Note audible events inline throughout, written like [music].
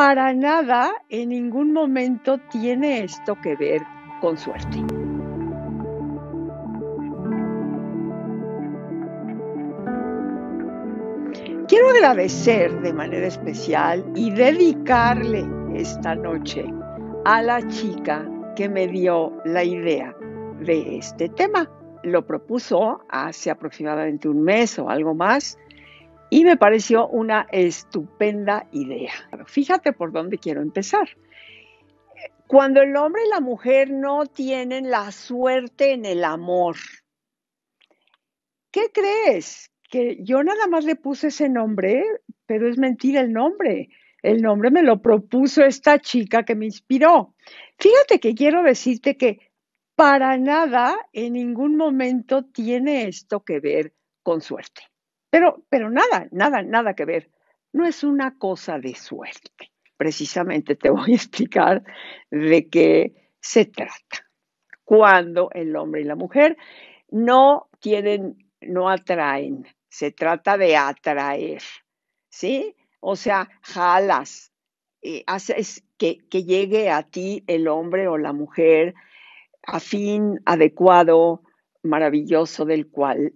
para nada, en ningún momento tiene esto que ver con suerte. Quiero agradecer de manera especial y dedicarle esta noche a la chica que me dio la idea de este tema. Lo propuso hace aproximadamente un mes o algo más y me pareció una estupenda idea. Fíjate por dónde quiero empezar. Cuando el hombre y la mujer no tienen la suerte en el amor, ¿qué crees? Que yo nada más le puse ese nombre, pero es mentira el nombre. El nombre me lo propuso esta chica que me inspiró. Fíjate que quiero decirte que para nada, en ningún momento tiene esto que ver con suerte. Pero, pero nada, nada, nada que ver. No es una cosa de suerte. Precisamente te [laughs] voy a explicar de qué se trata. Cuando el hombre y la mujer no tienen, no atraen. Se trata de atraer, ¿sí? O sea, jalas, eh, haces que, que llegue a ti el hombre o la mujer afín, adecuado, maravilloso, del cual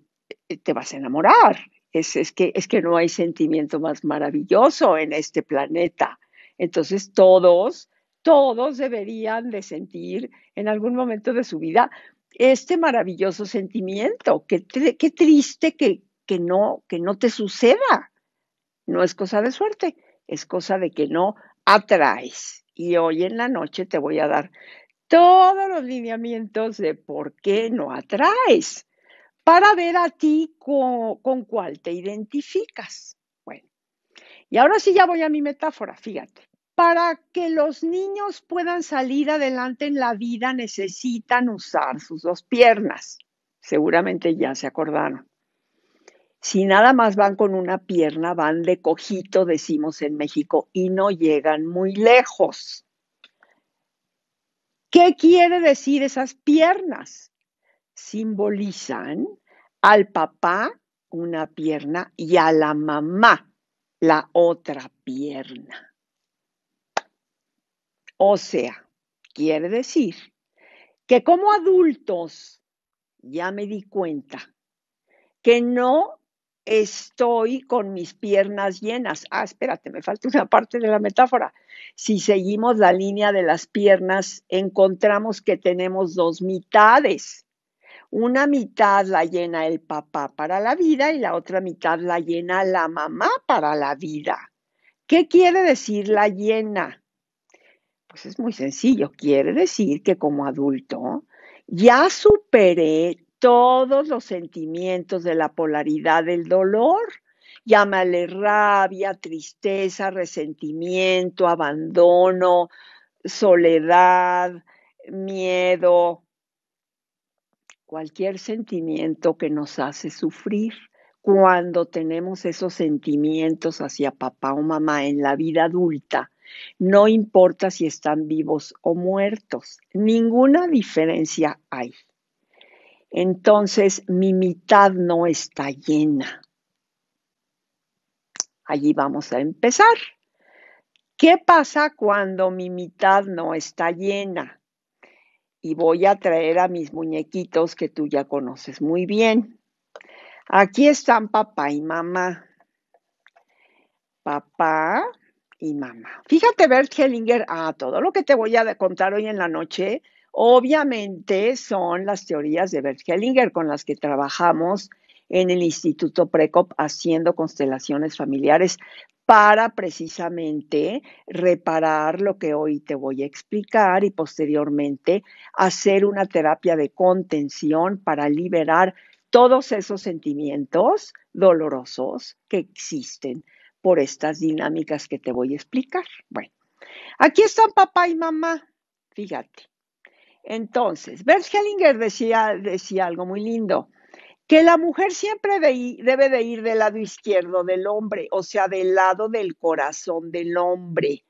eh, te vas a enamorar es, que, es que no hay sentimiento más maravilloso en este planeta. Entonces todos, todos deberían de sentir en algún momento de su vida este maravilloso sentimiento. Qué, triste que no te suceda. No es cosa de suerte, es cosa de que no atraes. Y hoy en la noche te voy a dar todos los lineamientos de por qué no atraes para ver a ti con, cuál te identificas. Bueno, y ahora sí ya voy a mi metáfora, fíjate. Para que los niños puedan salir adelante en la vida necesitan usar sus dos piernas. Seguramente ya se acordaron. Si nada más van con una pierna, van de cojito, decimos en México, y no llegan muy lejos. ¿Qué quiere decir esas piernas? simbolizan al papá una pierna y a la mamá la otra pierna. O sea, quiere decir que como adultos ya me di cuenta que no estoy con mis piernas llenas. Ah, espérate, me falta una parte de la metáfora. Si seguimos la línea de las piernas, encontramos que tenemos dos mitades. Una mitad la llena el papá para la vida y la otra mitad la llena la mamá para la vida. ¿Qué quiere decir la llena? Pues es muy sencillo, quiere decir que como adulto ya superé todos los sentimientos de la polaridad del dolor. Llámale rabia, tristeza, resentimiento, abandono, soledad, miedo, cualquier sentimiento que nos hace sufrir. Cuando tenemos esos sentimientos hacia papá o mamá en la vida adulta, no importa si están vivos o muertos, ninguna diferencia hay. Entonces mi mitad no está llena. Allí vamos a empezar. ¿Qué pasa cuando mi mitad no está llena? y voy a traer a mis muñequitos que tú ya conoces muy bien. Aquí están papá y mamá. Papá y mamá. Fíjate, Bert Hellinger, a todo lo que te voy a contar hoy en la noche, obviamente son las teorías de Bert Hellinger con las que trabajamos en el Instituto Precop haciendo constelaciones familiares para precisamente reparar lo que hoy te voy a explicar y posteriormente hacer una terapia de contención para liberar todos esos sentimientos dolorosos que existen por estas dinámicas que te voy a explicar. Bueno, aquí están papá y mamá, fíjate. Entonces, Bert Hellinger decía, decía algo muy lindo que la mujer siempre debe de ir del lado izquierdo del hombre, o sea, del lado del corazón del hombre,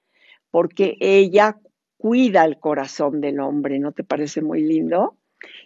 porque ella cuida el corazón del hombre, ¿no te parece muy lindo?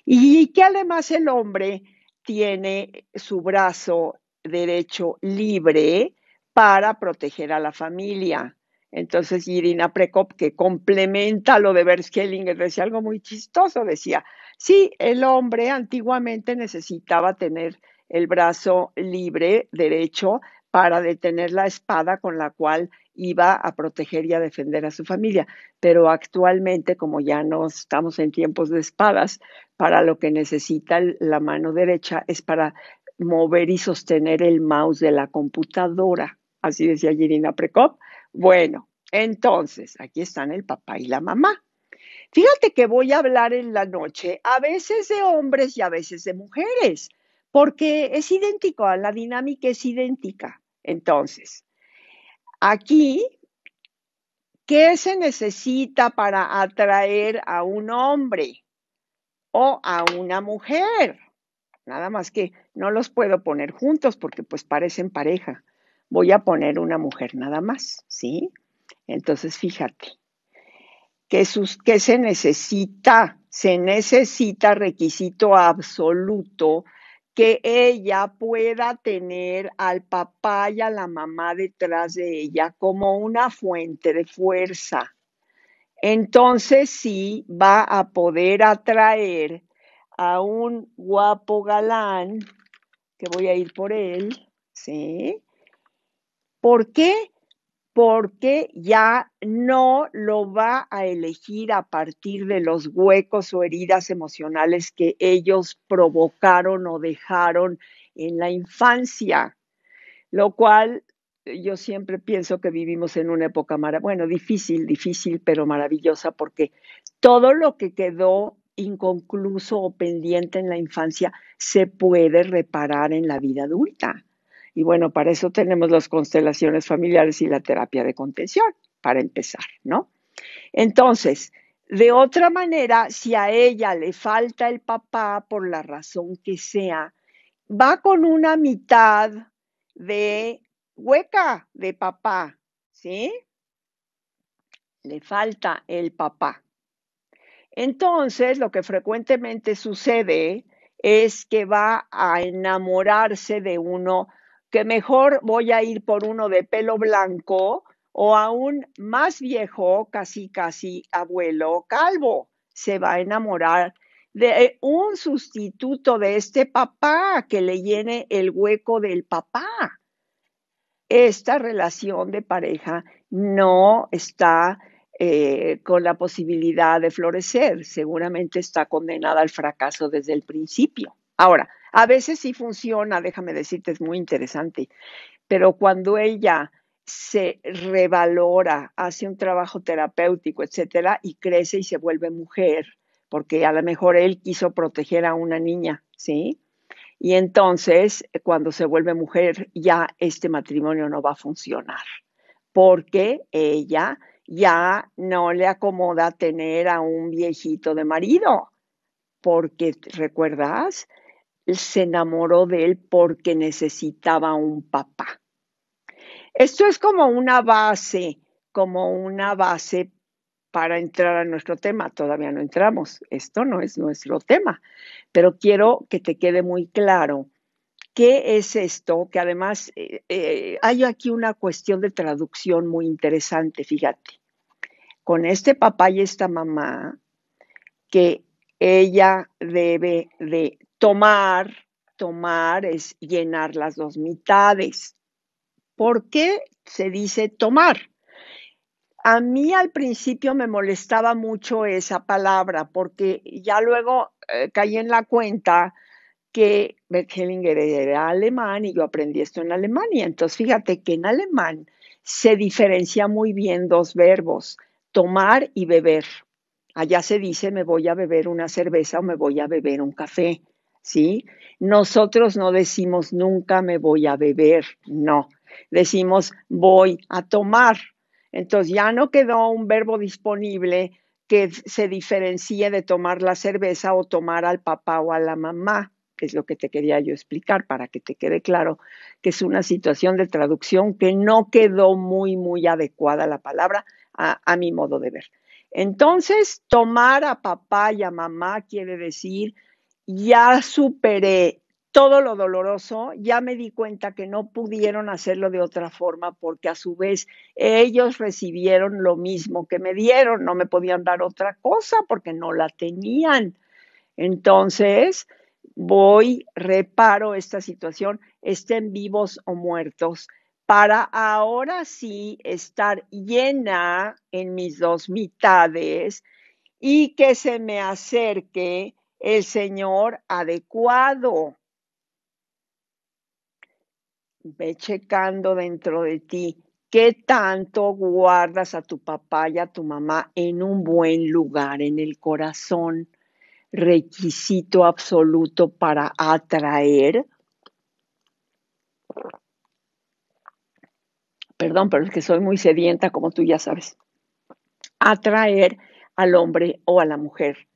Y que además el hombre tiene su brazo derecho libre para proteger a la familia. Entonces, Irina Prekop, que complementa lo de Kellinger, decía algo muy chistoso, decía, Sí, el hombre antiguamente necesitaba tener el brazo libre, derecho, para detener la espada con la cual iba a proteger y a defender a su familia. Pero actualmente, como ya no estamos en tiempos de espadas, para lo que necesita la mano derecha es para mover y sostener el mouse de la computadora. Así decía Yerina Prekop. Bueno, entonces, aquí están el papá y la mamá. Fíjate que voy a hablar en la noche a veces de hombres y a veces de mujeres, porque es idéntico, la dinámica es idéntica. Entonces, aquí, ¿qué se necesita para atraer a un hombre o a una mujer? Nada más que no los puedo poner juntos porque pues parecen pareja. Voy a poner una mujer nada más, ¿sí? Entonces, fíjate que, se necesita, se necesita requisito absoluto que ella pueda tener al papá y a la mamá detrás de ella como una fuente de fuerza. Entonces sí va a poder atraer a un guapo galán, que voy a ir por él, ¿sí? ¿Por qué? porque ya no lo va a elegir a partir de los huecos o heridas emocionales que ellos provocaron o dejaron en la infancia, lo cual eh, yo siempre pienso que vivimos en una época bueno, difícil, difícil, pero maravillosa, porque todo lo que quedó inconcluso o pendiente en la infancia se puede reparar en la vida adulta. Y bueno, para eso tenemos las constelaciones familiares y la terapia de contención, para empezar, ¿no? Entonces, de otra manera, si a ella le falta el papá por la razón que sea, va con una mitad de hueca de papá, ¿sí? Le falta el papá. Entonces, lo que frecuentemente sucede es que va a enamorarse de uno que mejor voy a ir por uno de pelo blanco o un más viejo, casi casi abuelo calvo. Se va a enamorar de un sustituto de este papá que le llene el hueco del papá. Esta relación de pareja no está eh, con la posibilidad de florecer, seguramente está condenada al fracaso desde el principio. Ahora, a veces sí funciona, déjame decirte, es muy interesante, pero cuando ella se revalora, hace un trabajo terapéutico, etcétera, y crece y se vuelve mujer, porque a lo mejor él quiso proteger a una niña, ¿sí? Y entonces, cuando se vuelve mujer, ya este matrimonio no va a funcionar, porque ella ya no le acomoda tener a un viejito de marido, porque, ¿recuerdas? se enamoró de él porque necesitaba un papá. Esto es como una base, como una base para entrar a nuestro tema. Todavía no entramos, esto no es nuestro tema, pero quiero que te quede muy claro qué es esto, que además eh, eh, hay aquí una cuestión de traducción muy interesante, fíjate. Con este papá y esta mamá, que ella debe de tomar, tomar es llenar las dos mitades. ¿Por qué se dice tomar? A mí al principio me molestaba mucho esa palabra porque ya luego eh, caí en la cuenta que Bert Hellinger era alemán y yo aprendí esto en Alemania. Entonces fíjate que en alemán se diferencia muy bien dos verbos, tomar y beber. Allá se dice me voy a beber una cerveza o me voy a beber un café. ¿sí? Nosotros no decimos nunca me voy a beber, no. Decimos voy a tomar. Entonces ya no quedó un verbo disponible que se diferencie de tomar la cerveza o tomar al papá o a la mamá. que Es lo que te quería yo explicar para que te quede claro que es una situación de traducción que no quedó muy, muy adecuada la palabra a, a mi modo de ver. Entonces, tomar a papá y a mamá quiere decir ya superé todo lo doloroso, ya me di cuenta que no pudieron hacerlo de otra forma porque a su vez ellos recibieron lo mismo que me dieron, no me podían dar otra cosa porque no la tenían. Entonces, voy, reparo esta situación, estén vivos o muertos, para ahora sí estar llena en mis dos mitades y que se me acerque el señor adecuado. Ve checando dentro de ti qué tanto guardas a tu papá y a tu mamá en un buen lugar, en el corazón, requisito absoluto para atraer. Perdón, pero es que soy muy sedienta, como tú ya sabes. Atraer al hombre o a la mujer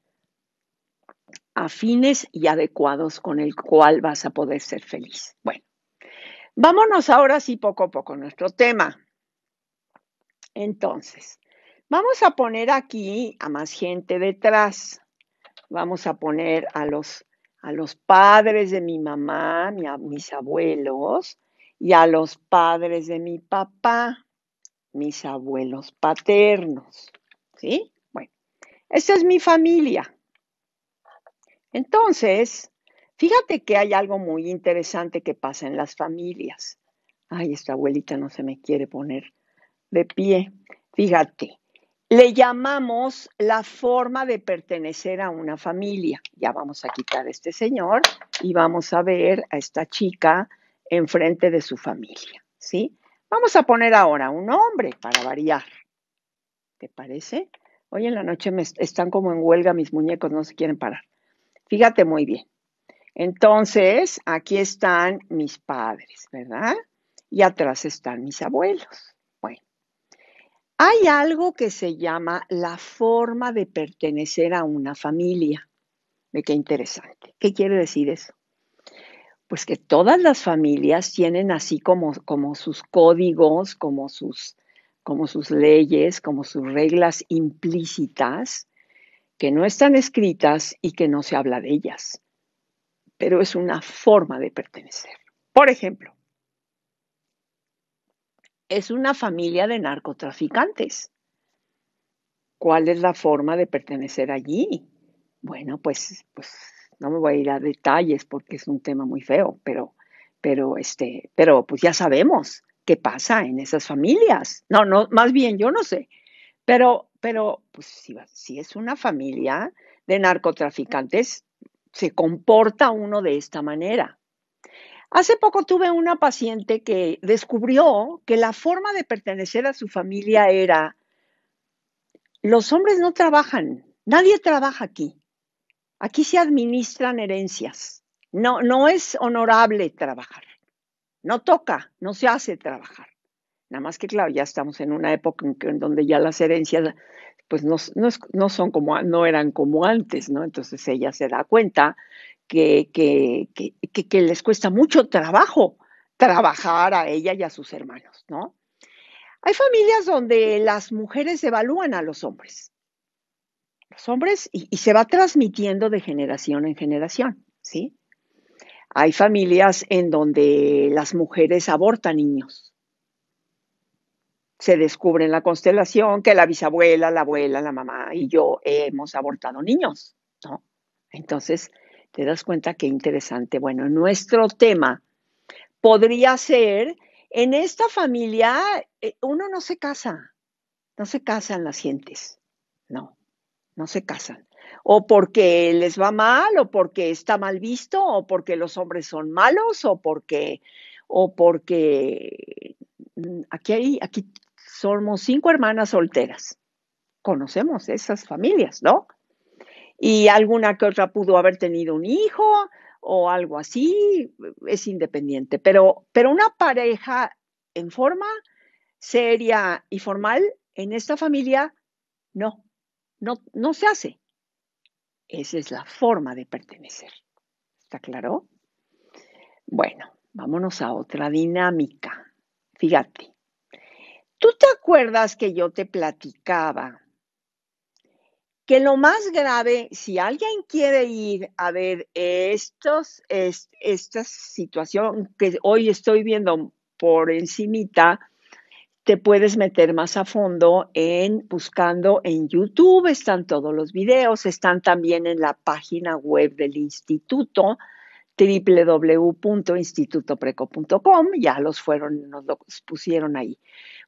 afines y adecuados con el cual vas a poder ser feliz. Bueno, vámonos ahora sí poco a poco a nuestro tema. Entonces, vamos a poner aquí a más gente detrás. Vamos a poner a los, a los padres de mi mamá, mis abuelos, y a los padres de mi papá, mis abuelos paternos. ¿Sí? Bueno, esta es mi familia. Entonces, fíjate que hay algo muy interesante que pasa en las familias. Ay, esta abuelita no se me quiere poner de pie. Fíjate, le llamamos la forma de pertenecer a una familia. Ya vamos a quitar a este señor y vamos a ver a esta chica enfrente de su familia, ¿sí? Vamos a poner ahora un hombre para variar. ¿Te parece? Hoy en la noche están como en huelga mis muñecos, no se quieren parar. Fíjate muy bien. Entonces, aquí están mis padres, ¿verdad? Y atrás están mis abuelos. Bueno, hay algo que se llama la forma de pertenecer a una familia. Ve qué interesante. ¿Qué quiere decir eso? Pues que todas las familias tienen así como, como sus códigos, como sus, como sus leyes, como sus reglas implícitas, que no están escritas y que no se habla de ellas, pero es una forma de pertenecer. Por ejemplo, es una familia de narcotraficantes. ¿Cuál es la forma de pertenecer allí? Bueno, pues, pues no me voy a ir a detalles porque es un tema muy feo, pero, pero, este, pero pues ya sabemos qué pasa en esas familias. No, no, más bien yo no sé. Pero pero pues, si, es una familia de narcotraficantes, se comporta uno de esta manera. Hace poco tuve una paciente que descubrió que la forma de pertenecer a su familia era, los hombres no trabajan, nadie trabaja aquí. Aquí se administran herencias. No, no es honorable trabajar. No toca, no se hace trabajar. Nada más que, claro, ya estamos en una época en, donde ya las herencias pues no, son como, no eran como antes, ¿no? Entonces ella se da cuenta que, que, les cuesta mucho trabajo trabajar a ella y a sus hermanos, ¿no? Hay familias donde las mujeres evalúan a los hombres, los hombres, y se va transmitiendo de generación en generación, ¿sí? Hay familias en donde las mujeres abortan niños, se descubre en la constelación que la bisabuela, la abuela, la mamá y yo hemos abortado niños, ¿no? Entonces, te das cuenta qué interesante. Bueno, nuestro tema podría ser, en esta familia eh, uno no se casa, no se casan las gentes, no, no se casan. O porque les va mal, o porque está mal visto, o porque los hombres son malos, o porque, o porque mm, aquí hay, aquí somos cinco hermanas solteras. Conocemos esas familias, ¿no? Y alguna que otra pudo haber tenido un hijo o algo así, es independiente, pero, pero una pareja en forma seria y formal en esta familia, no, no, no se hace. Esa es la forma de pertenecer. ¿Está claro? Bueno, vámonos a otra dinámica. Fíjate, ¿Tú te acuerdas que yo te platicaba que lo más grave, si alguien quiere ir a ver estos, es, esta situación que hoy estoy viendo por encimita, te puedes meter más a fondo en buscando en YouTube, están todos los videos, están también en la página web del instituto www.institutopreco.com, ya los fueron, nos los pusieron ahí.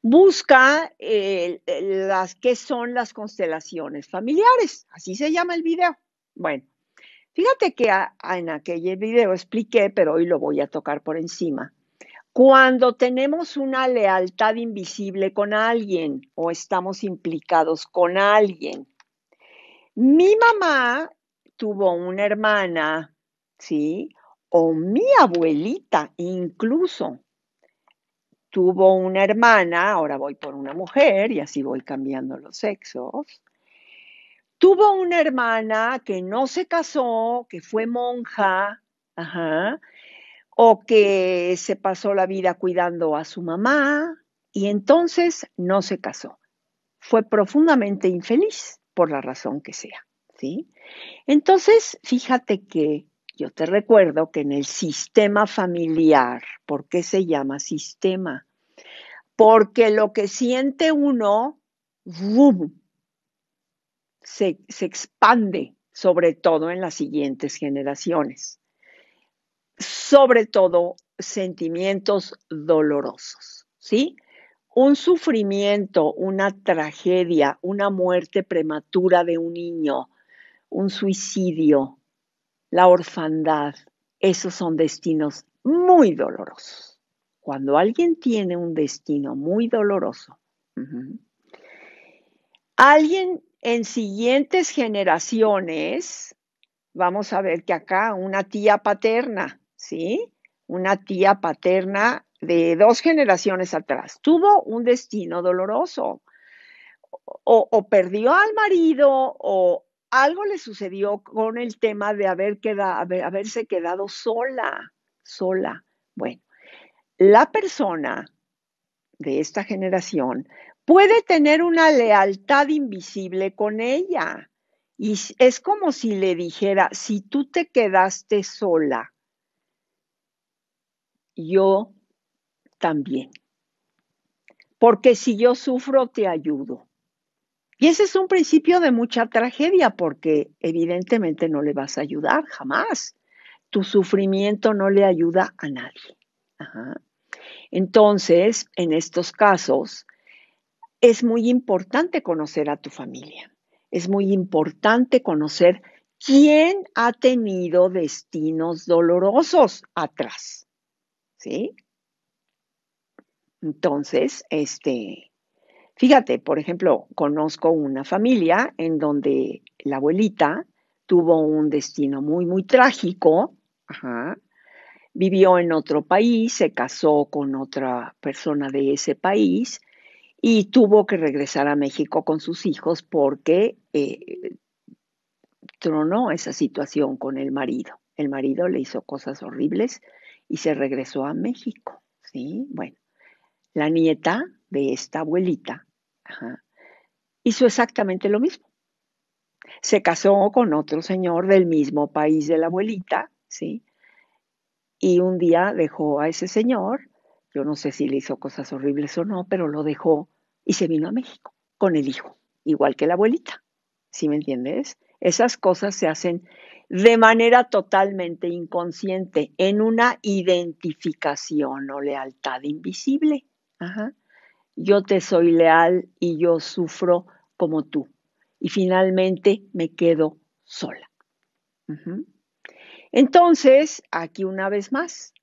Busca eh, las que son las constelaciones familiares, así se llama el video. Bueno, fíjate que en aquel video expliqué, pero hoy lo voy a tocar por encima. Cuando tenemos una lealtad invisible con alguien o estamos implicados con alguien. Mi mamá tuvo una hermana, ¿sí? o mi abuelita incluso tuvo una hermana, ahora voy por una mujer y así voy cambiando los sexos, tuvo una hermana que no se casó, que fue monja, o que se pasó la vida cuidando a su mamá y entonces no se casó. Fue profundamente infeliz por la razón que sea, ¿sí? Entonces, fíjate que yo te recuerdo que en el sistema familiar, ¿por qué se llama sistema? Porque lo que siente uno, se, se expande, sobre todo en las siguientes generaciones. Sobre todo sentimientos dolorosos, ¿sí? Un sufrimiento, una tragedia, una muerte prematura de un niño, un suicidio, la orfandad, esos son destinos muy dolorosos. Cuando alguien tiene un destino muy doloroso, alguien en siguientes generaciones, vamos a ver que acá una tía paterna, ¿sí? Una tía paterna de dos generaciones atrás tuvo un destino doloroso. o perdió al marido o algo le sucedió con el tema de haber haberse quedado sola, sola. Bueno, la persona de esta generación puede tener una lealtad invisible con ella. Y es como si le dijera, si tú te quedaste sola, yo también. Porque si yo sufro, te ayudo. Y ese es un principio de mucha tragedia porque evidentemente no le vas a ayudar jamás. Tu sufrimiento no le ayuda a nadie. Entonces, en estos casos, es muy importante conocer a tu familia. Es muy importante conocer quién ha tenido destinos dolorosos atrás. ¿Sí? Entonces, este, Fíjate, por ejemplo, conozco una familia en donde la abuelita tuvo un destino muy, muy trágico, vivió en otro país, se casó con otra persona de ese país y tuvo que regresar a México con sus hijos porque eh, tronó esa situación con el marido. El marido le hizo cosas horribles y se regresó a México, ¿sí? Bueno la nieta de esta abuelita, hizo exactamente lo mismo. Se casó con otro señor del mismo país de la abuelita, ¿sí? Y un día dejó a ese señor, yo no sé si le hizo cosas horribles o no, pero lo dejó y se vino a México con el hijo, igual que la abuelita, ¿sí me entiendes? Esas cosas se hacen de manera totalmente inconsciente, en una identificación o lealtad invisible. Yo te soy leal y yo sufro como tú. Y finalmente me quedo sola. Entonces, aquí una vez más,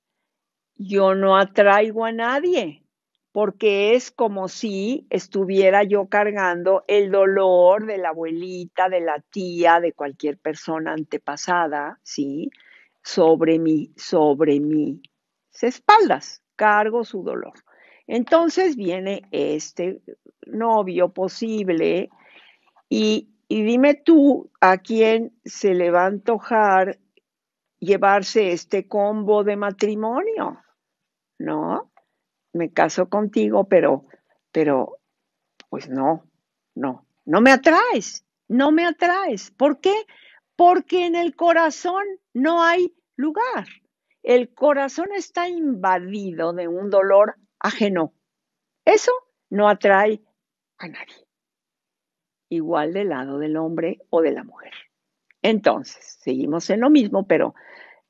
yo no atraigo a nadie, porque es como si estuviera yo cargando el dolor de la abuelita, de la tía, de cualquier persona antepasada, ¿sí? Sobre mí, sobre mis espaldas, cargo su dolor. Entonces viene este novio posible y, dime tú a quién se le va a antojar llevarse este combo de matrimonio, ¿no? Me caso contigo, pero, pero, pues no, no, no me atraes, no me atraes. ¿Por qué? Porque en el corazón no hay lugar. El corazón está invadido de un dolor ajeno. Eso no atrae a nadie. Igual del lado del hombre o de la mujer. Entonces, seguimos en lo mismo, pero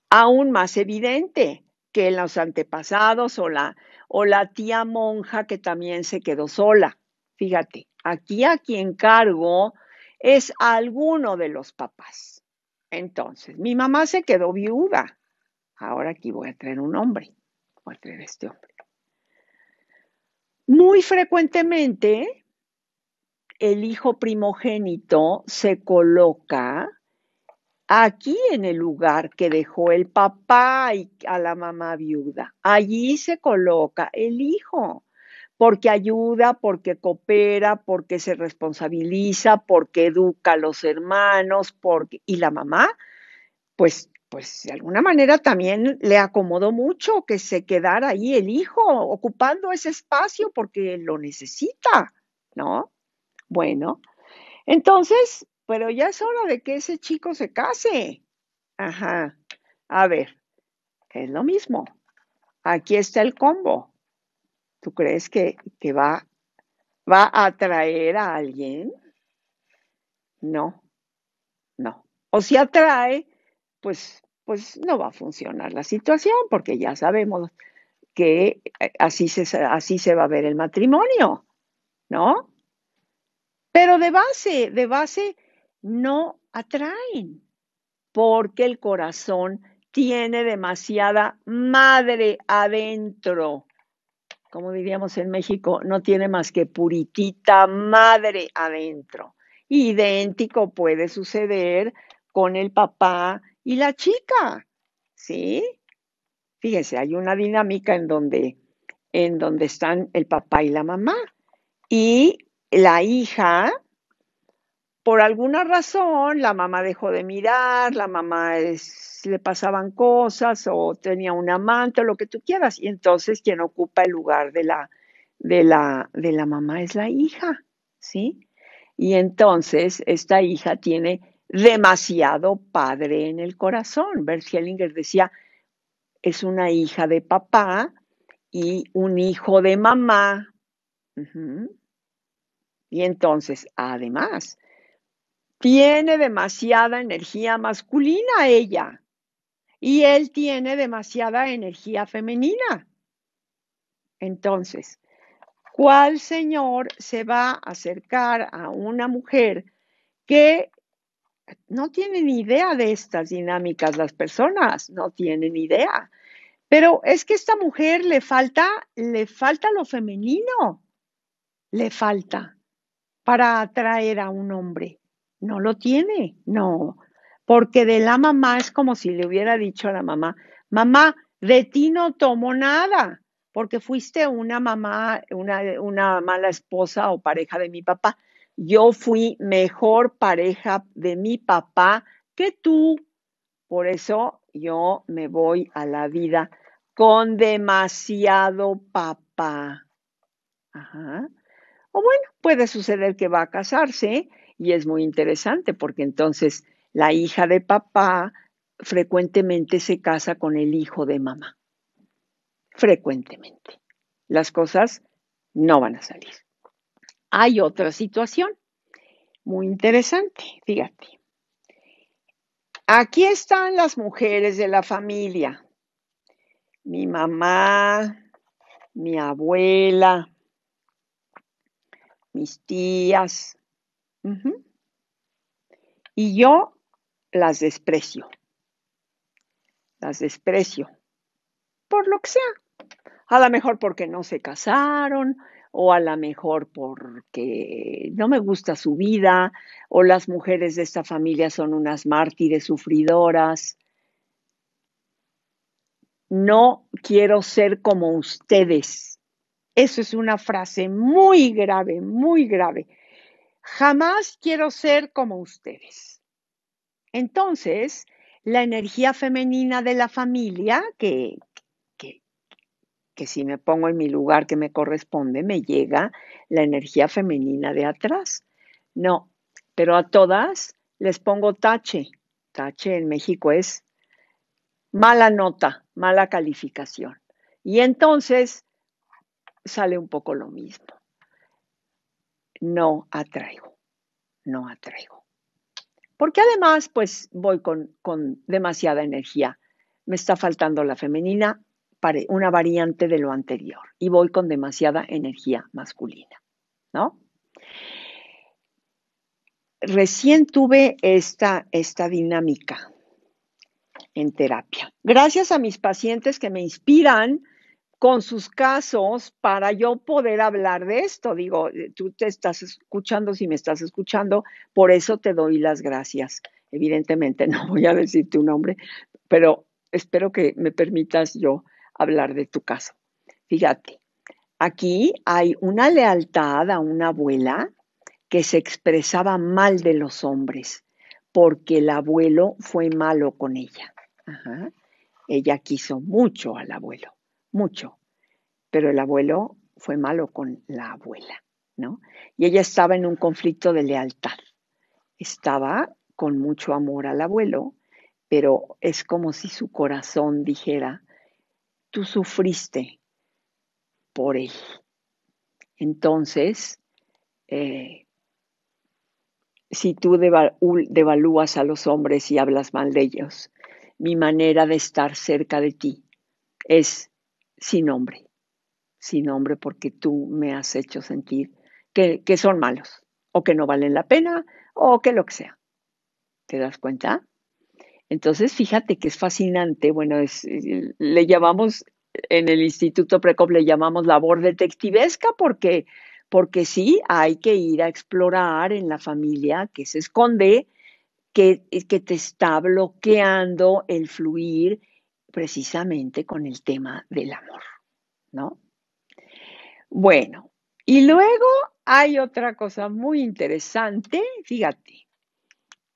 aún más evidente que en los antepasados o la, o la tía monja que también se quedó sola. Fíjate, aquí a quien cargo es alguno de los papás. Entonces, mi mamá se quedó viuda. Ahora aquí voy a traer un hombre, voy a traer este hombre. Muy frecuentemente, el hijo primogénito se coloca aquí en el lugar que dejó el papá y a la mamá viuda. Allí se coloca el hijo, porque ayuda, porque coopera, porque se responsabiliza, porque educa a los hermanos, porque y la mamá pues pues de alguna manera también le acomodó mucho que se quedara ahí el hijo ocupando ese espacio porque lo necesita, ¿no? Bueno, entonces, pero ya es hora de que ese chico se case. Ajá, a ver, es lo mismo. Aquí está el combo. ¿Tú crees que, que va, va a atraer a alguien? No, no. O si atrae, pues, pues, no va a funcionar la situación porque ya sabemos que eh, así se, así se va a ver el matrimonio, ¿no? Pero de base, de base no atraen porque el corazón tiene demasiada madre adentro. Como diríamos en México, no tiene más que puritita madre adentro. Idéntico puede suceder con el papá y la chica, ¿sí? Fíjense, hay una dinámica en donde, en donde están el papá y la mamá. Y la hija, por alguna razón, la mamá dejó de mirar, la mamá le pasaban cosas o tenía un amante o lo que tú quieras. Y entonces quien ocupa el lugar de la, de la, de la mamá es la hija, ¿sí? Y entonces esta hija tiene demasiado padre en el corazón. Bert Hellinger decía, es una hija de papá y un hijo de mamá. Y entonces, además, tiene demasiada energía masculina ella y él tiene demasiada energía femenina. Entonces, ¿cuál señor se va a acercar a una mujer que no tienen idea de estas dinámicas las personas, no tienen idea. Pero es que a esta mujer le falta, le falta lo femenino, le falta para atraer a un hombre. No lo tiene, no. Porque de la mamá es como si le hubiera dicho a la mamá, mamá, de ti no tomo nada, porque fuiste una mamá, una mala esposa o pareja de mi papá yo fui mejor pareja de mi papá que tú. Por eso yo me voy a la vida con demasiado papá. Ajá. O bueno, puede suceder que va a casarse y es muy interesante porque entonces la hija de papá frecuentemente se casa con el hijo de mamá. Frecuentemente. Las cosas no van a salir hay otra situación muy interesante, fíjate. Aquí están las mujeres de la familia. Mi mamá, mi abuela, mis tías. Y yo las desprecio. Las desprecio. Por lo que sea. A lo mejor porque no se casaron, o a lo mejor porque no me gusta su vida, o las mujeres de esta familia son unas mártires sufridoras. No quiero ser como ustedes. Eso es una frase muy grave, muy grave. Jamás quiero ser como ustedes. Entonces, la energía femenina de la familia, que que si me pongo en mi lugar que me corresponde, me llega la energía femenina de atrás. No, pero a todas les pongo tache. Tache en México es mala nota, mala calificación. Y entonces sale un poco lo mismo. No atraigo, no atraigo. Porque además, pues voy con, con demasiada energía. Me está faltando la femenina una variante de lo anterior y voy con demasiada energía masculina, ¿no? Recién tuve esta, esta dinámica en terapia. Gracias a mis pacientes que me inspiran con sus casos para yo poder hablar de esto. Digo, eh, tú te estás escuchando, si me estás escuchando, por eso te doy las gracias. Evidentemente [laughs] no voy a decir tu nombre, pero espero que me permitas yo hablar de tu caso. Fíjate, aquí hay una lealtad a una abuela que se expresaba mal de los hombres porque el abuelo fue malo con ella. Ella quiso mucho al abuelo, mucho, pero el abuelo fue malo con la abuela, ¿no? Y ella estaba en un conflicto de lealtad. Estaba con mucho amor al abuelo, pero es como si su corazón dijera, tú sufriste por él. Entonces, eh, si tú devalúas a los hombres y hablas mal de ellos, mi manera de estar cerca de ti es sin nombre, sin nombre porque tú me has hecho sentir que, que son malos o que no valen la pena o que lo que sea. ¿Te das cuenta? Entonces, fíjate que es fascinante. Bueno, es, eh, le llamamos, en el Instituto Precop le llamamos labor detectivesca porque, porque sí hay que ir a explorar en la familia que se esconde, que, eh, que te está bloqueando el fluir precisamente con el tema del amor, ¿no? Bueno, y luego hay otra cosa muy interesante, fíjate,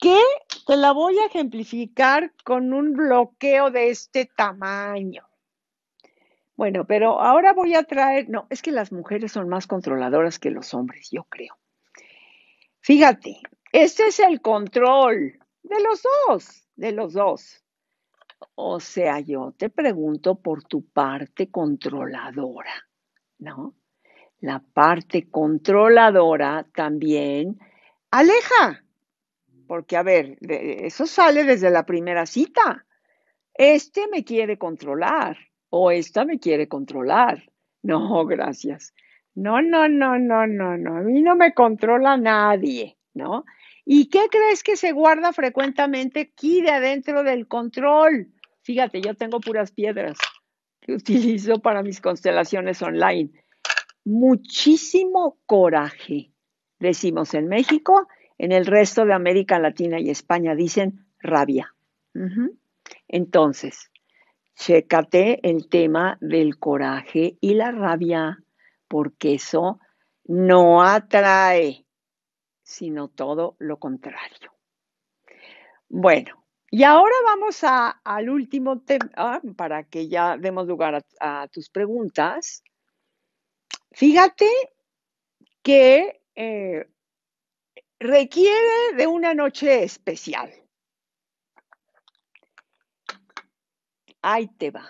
qué? Te la voy a ejemplificar con un bloqueo de este tamaño. Bueno, pero ahora voy a traer, no, es que las mujeres son más controladoras que los hombres, yo creo. Fíjate, este es el control de los dos, de los dos. O sea, yo te pregunto por tu parte controladora, ¿no? La parte controladora también aleja, porque, a ver, eso sale desde la primera cita. Este me quiere controlar o esta me quiere controlar. [laughs] No, gracias. No, no, no, no, no, no. A mí no me controla nadie, ¿no? ¿Y qué crees que se guarda frecuentemente aquí de adentro del control? Fíjate, yo tengo puras piedras que utilizo para mis constelaciones online. Muchísimo coraje, decimos en México, en el resto de América Latina y España dicen rabia. Entonces, chécate el tema del coraje y la rabia, porque eso no atrae, sino todo lo contrario. Bueno, y ahora vamos al último tema, ah, para que ya demos lugar a, tus preguntas. Fíjate que eh, requiere de una noche especial. Ahí te va.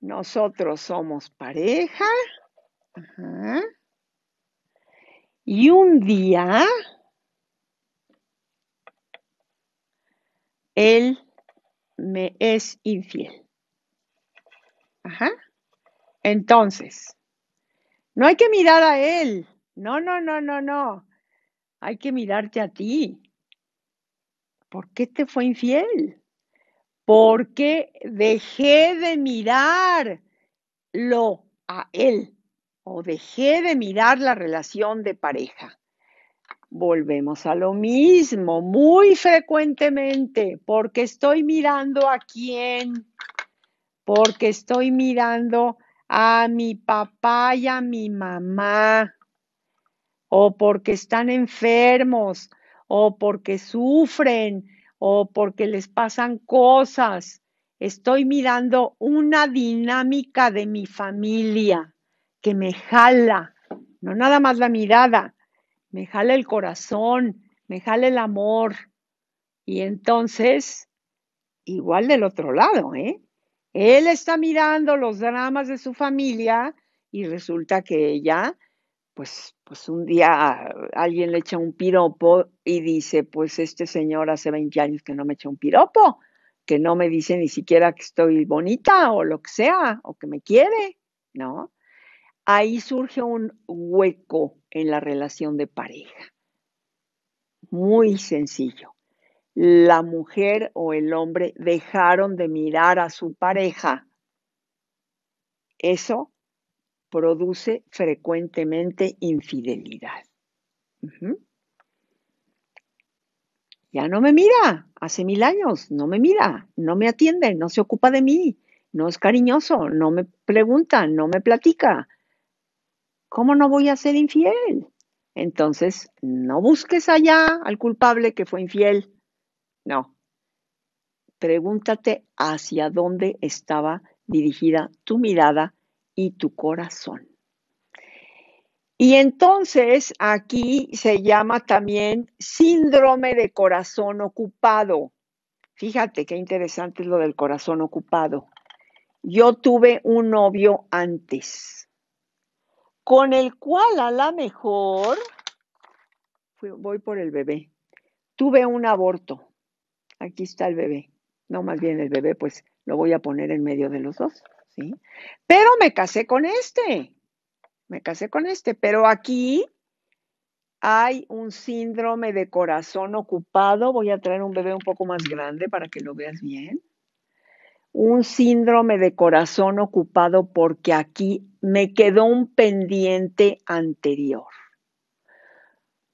Nosotros somos pareja. Ajá. Y un día, él me es infiel. Ajá. Entonces, no hay que mirar a él, no, no, no, no, no. Hay que mirarte a ti. ¿Por qué te fue infiel? Porque dejé de mirarlo a él o dejé de mirar la relación de pareja. Volvemos a lo mismo muy frecuentemente porque estoy mirando a quién, porque estoy mirando a mi papá y a mi mamá o porque están enfermos, o porque sufren, o porque les pasan cosas. Estoy mirando una dinámica de mi familia que me jala, no nada más la mirada, me jala el corazón, me jala el amor. Y entonces, igual del otro lado, ¿eh? Él está mirando los dramas de su familia y resulta que ella pues, pues, un día eh, alguien le echa un piropo y dice, pues este señor hace 20 años que no me echa un piropo, que no me dice ni siquiera que estoy bonita o lo que sea, o que me quiere, ¿no? Ahí surge un hueco en la relación de pareja. Muy sencillo. La mujer o el hombre dejaron de mirar a su pareja. Eso produce frecuentemente infidelidad. Ya no me mira, hace mil años, no me mira, no me atiende, no se ocupa de mí, no es cariñoso, no me pregunta, no me platica. ¿Cómo no voy a ser infiel? Entonces, no busques allá al culpable que fue infiel. No. Pregúntate hacia dónde estaba dirigida tu mirada y tu corazón. Y entonces aquí se llama también síndrome de corazón ocupado. Fíjate qué interesante es lo del corazón ocupado. Yo tuve un novio antes, con el cual a la mejor, voy por el bebé, tuve un aborto. Aquí está el bebé. No, más bien el bebé, pues lo voy a poner en medio de los dos. ¿sí? Pero me casé con este, me casé con este, pero aquí hay un síndrome de corazón ocupado, voy a traer un bebé un poco más grande para que lo veas bien, un síndrome de corazón ocupado porque aquí me quedó un pendiente anterior,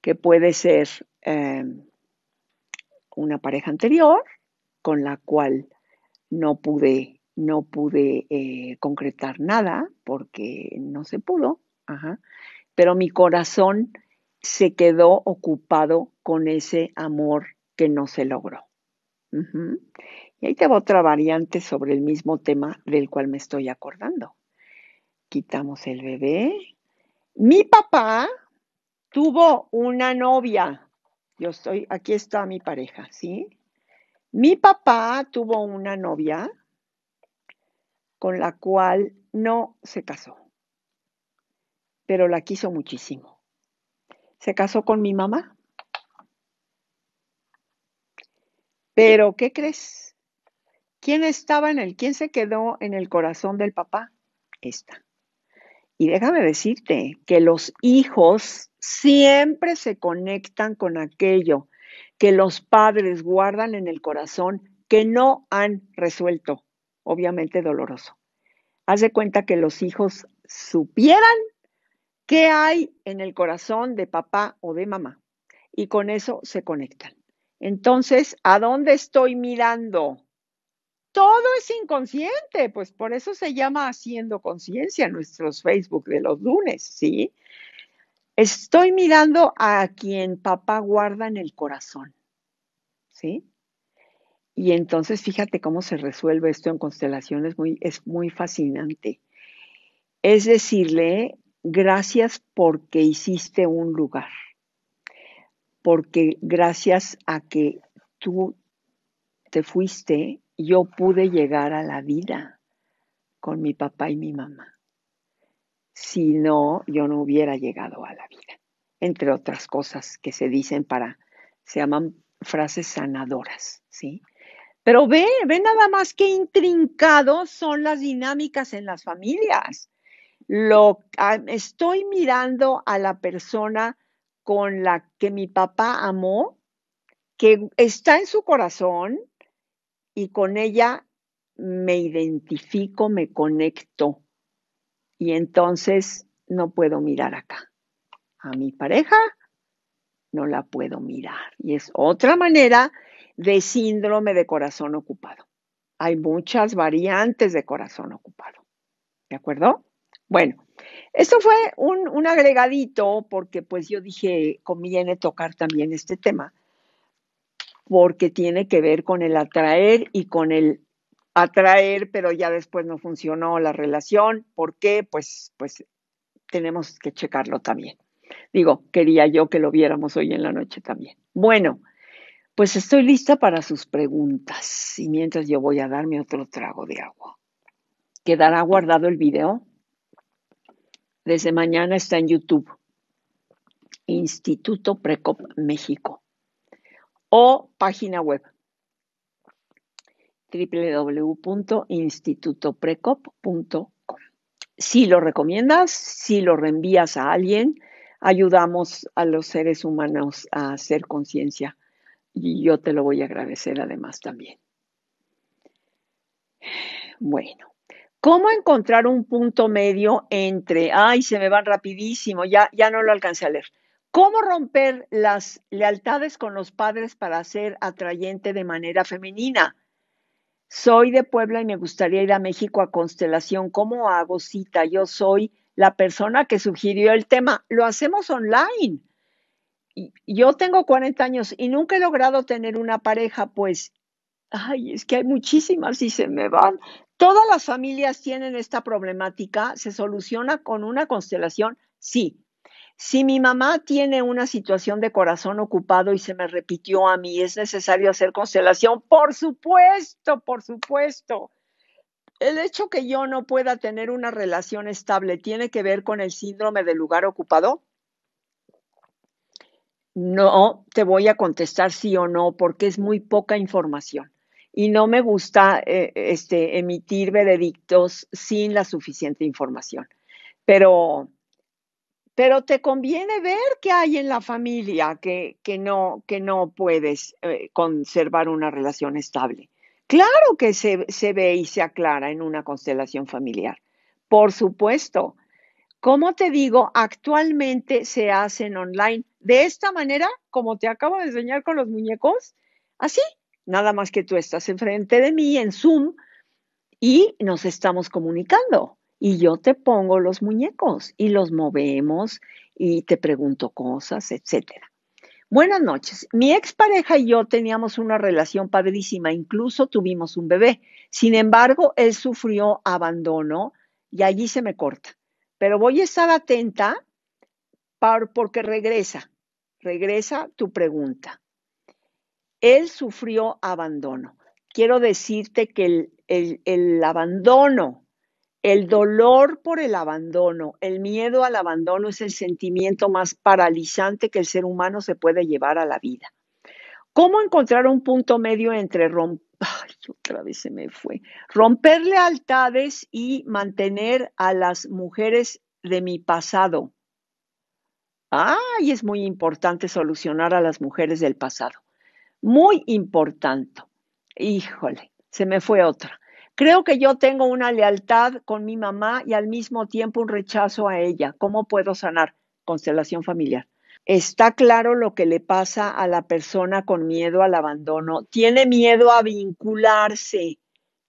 que puede ser em, una pareja anterior con la cual no pude no pude eh, concretar nada porque no se pudo, pero mi corazón se quedó ocupado con ese amor que no se logró. Y ahí te otra variante sobre el mismo tema del cual me estoy acordando. Quitamos el bebé. Mi papá tuvo una novia. Yo estoy, aquí está mi pareja, ¿sí? Mi papá tuvo una novia con la cual no se casó, pero la quiso muchísimo. Se casó con mi mamá. Pero, ¿qué crees? ¿Quién estaba en el, quién se quedó en el corazón del papá? Esta. Y déjame decirte que los hijos siempre se conectan con aquello que los padres guardan en el corazón que no han resuelto obviamente doloroso. Haz de cuenta que los hijos supieran qué hay en el corazón de papá o de mamá y con eso se conectan. Entonces, ¿a dónde estoy mirando? Todo es inconsciente, pues por eso se llama haciendo conciencia nuestros Facebook de los lunes, ¿sí? Estoy mirando a quien papá guarda en el corazón, ¿sí? Y entonces fíjate cómo se resuelve esto en constelaciones, muy, es muy fascinante. Es decirle, gracias porque hiciste un lugar, porque gracias a que tú te fuiste, yo pude llegar a la vida con mi papá y mi mamá. Si no, yo no hubiera llegado a la vida. Entre otras cosas que se dicen para, se llaman frases sanadoras, ¿sí? Pero ve, ve nada más qué intrincados son las dinámicas en las familias. Lo, ah, estoy mirando a la persona con la que mi papá amó, que está en su corazón y con ella me identifico, me conecto. Y entonces no puedo mirar acá. A mi pareja no la puedo mirar. Y es otra manera de síndrome de corazón ocupado. Hay muchas variantes de corazón ocupado. ¿De acuerdo? Bueno, esto fue un, agregadito porque pues yo dije, conviene tocar también este tema, porque tiene que ver con el atraer y con el atraer, pero ya después no funcionó la relación. ¿Por qué? Pues, pues tenemos que checarlo también. Digo, quería yo que lo viéramos hoy en la noche también. Bueno, pues estoy lista para sus preguntas y mientras yo voy a darme otro trago de agua. Quedará guardado el video. Desde mañana está en YouTube. Instituto Precop México o página web www.institutoprecop.com. Si lo recomiendas, si lo reenvías a alguien, ayudamos a los seres humanos a hacer conciencia y yo te lo voy a agradecer además también. Bueno, ¿cómo encontrar un punto medio entre, ay, se me van rapidísimo, ya, ya no lo alcancé a leer? ¿Cómo romper las lealtades con los padres para ser atrayente de manera femenina? Soy de Puebla y me gustaría ir a México a Constelación. ¿Cómo hago cita? Yo soy la persona que sugirió el tema. Lo hacemos online yo tengo 40 años y nunca he logrado tener una pareja, pues, ay, es que hay muchísimas y se me van. Todas las familias tienen esta problemática, se soluciona con una constelación, sí. Si mi mamá tiene una situación de corazón ocupado y se me repitió a mí, ¿es necesario hacer constelación? Por supuesto, por supuesto. El hecho que yo no pueda tener una relación estable tiene que ver con el síndrome del lugar ocupado no te voy a contestar sí o no porque es muy poca información y no me gusta eh, este, emitir veredictos sin la suficiente información. Pero, pero te conviene ver qué hay en la familia que, no, que no puedes eh, conservar una relación estable. Claro que se ve y se aclara en una constelación familiar. Por supuesto, como te digo, actualmente se hacen online. De esta manera, como te acabo de enseñar con los muñecos, así, nada más que tú estás enfrente de mí en Zoom y nos estamos comunicando. Y yo te pongo los muñecos y los movemos y te pregunto cosas, etcétera. Buenas noches. Mi expareja y yo teníamos una relación padrísima, incluso tuvimos un bebé. Sin embargo, él sufrió abandono y allí se me corta. Pero voy a estar atenta porque regresa, regresa tu pregunta. Él sufrió abandono. Quiero decirte que el, el abandono, el dolor por el abandono, el miedo al abandono es el sentimiento más paralizante que el ser humano se puede llevar a la vida. ¿Cómo encontrar un punto medio entre romper? Ay, otra vez se me fue. Romper lealtades y mantener a las mujeres de mi pasado. Ay, es muy importante solucionar a las mujeres del pasado. Muy importante. Híjole, se me fue otra. Creo que yo tengo una lealtad con mi mamá y al mismo tiempo un rechazo a ella. ¿Cómo puedo sanar? Constelación familiar. Está claro lo que le pasa a la persona con miedo al abandono. Tiene miedo a vincularse,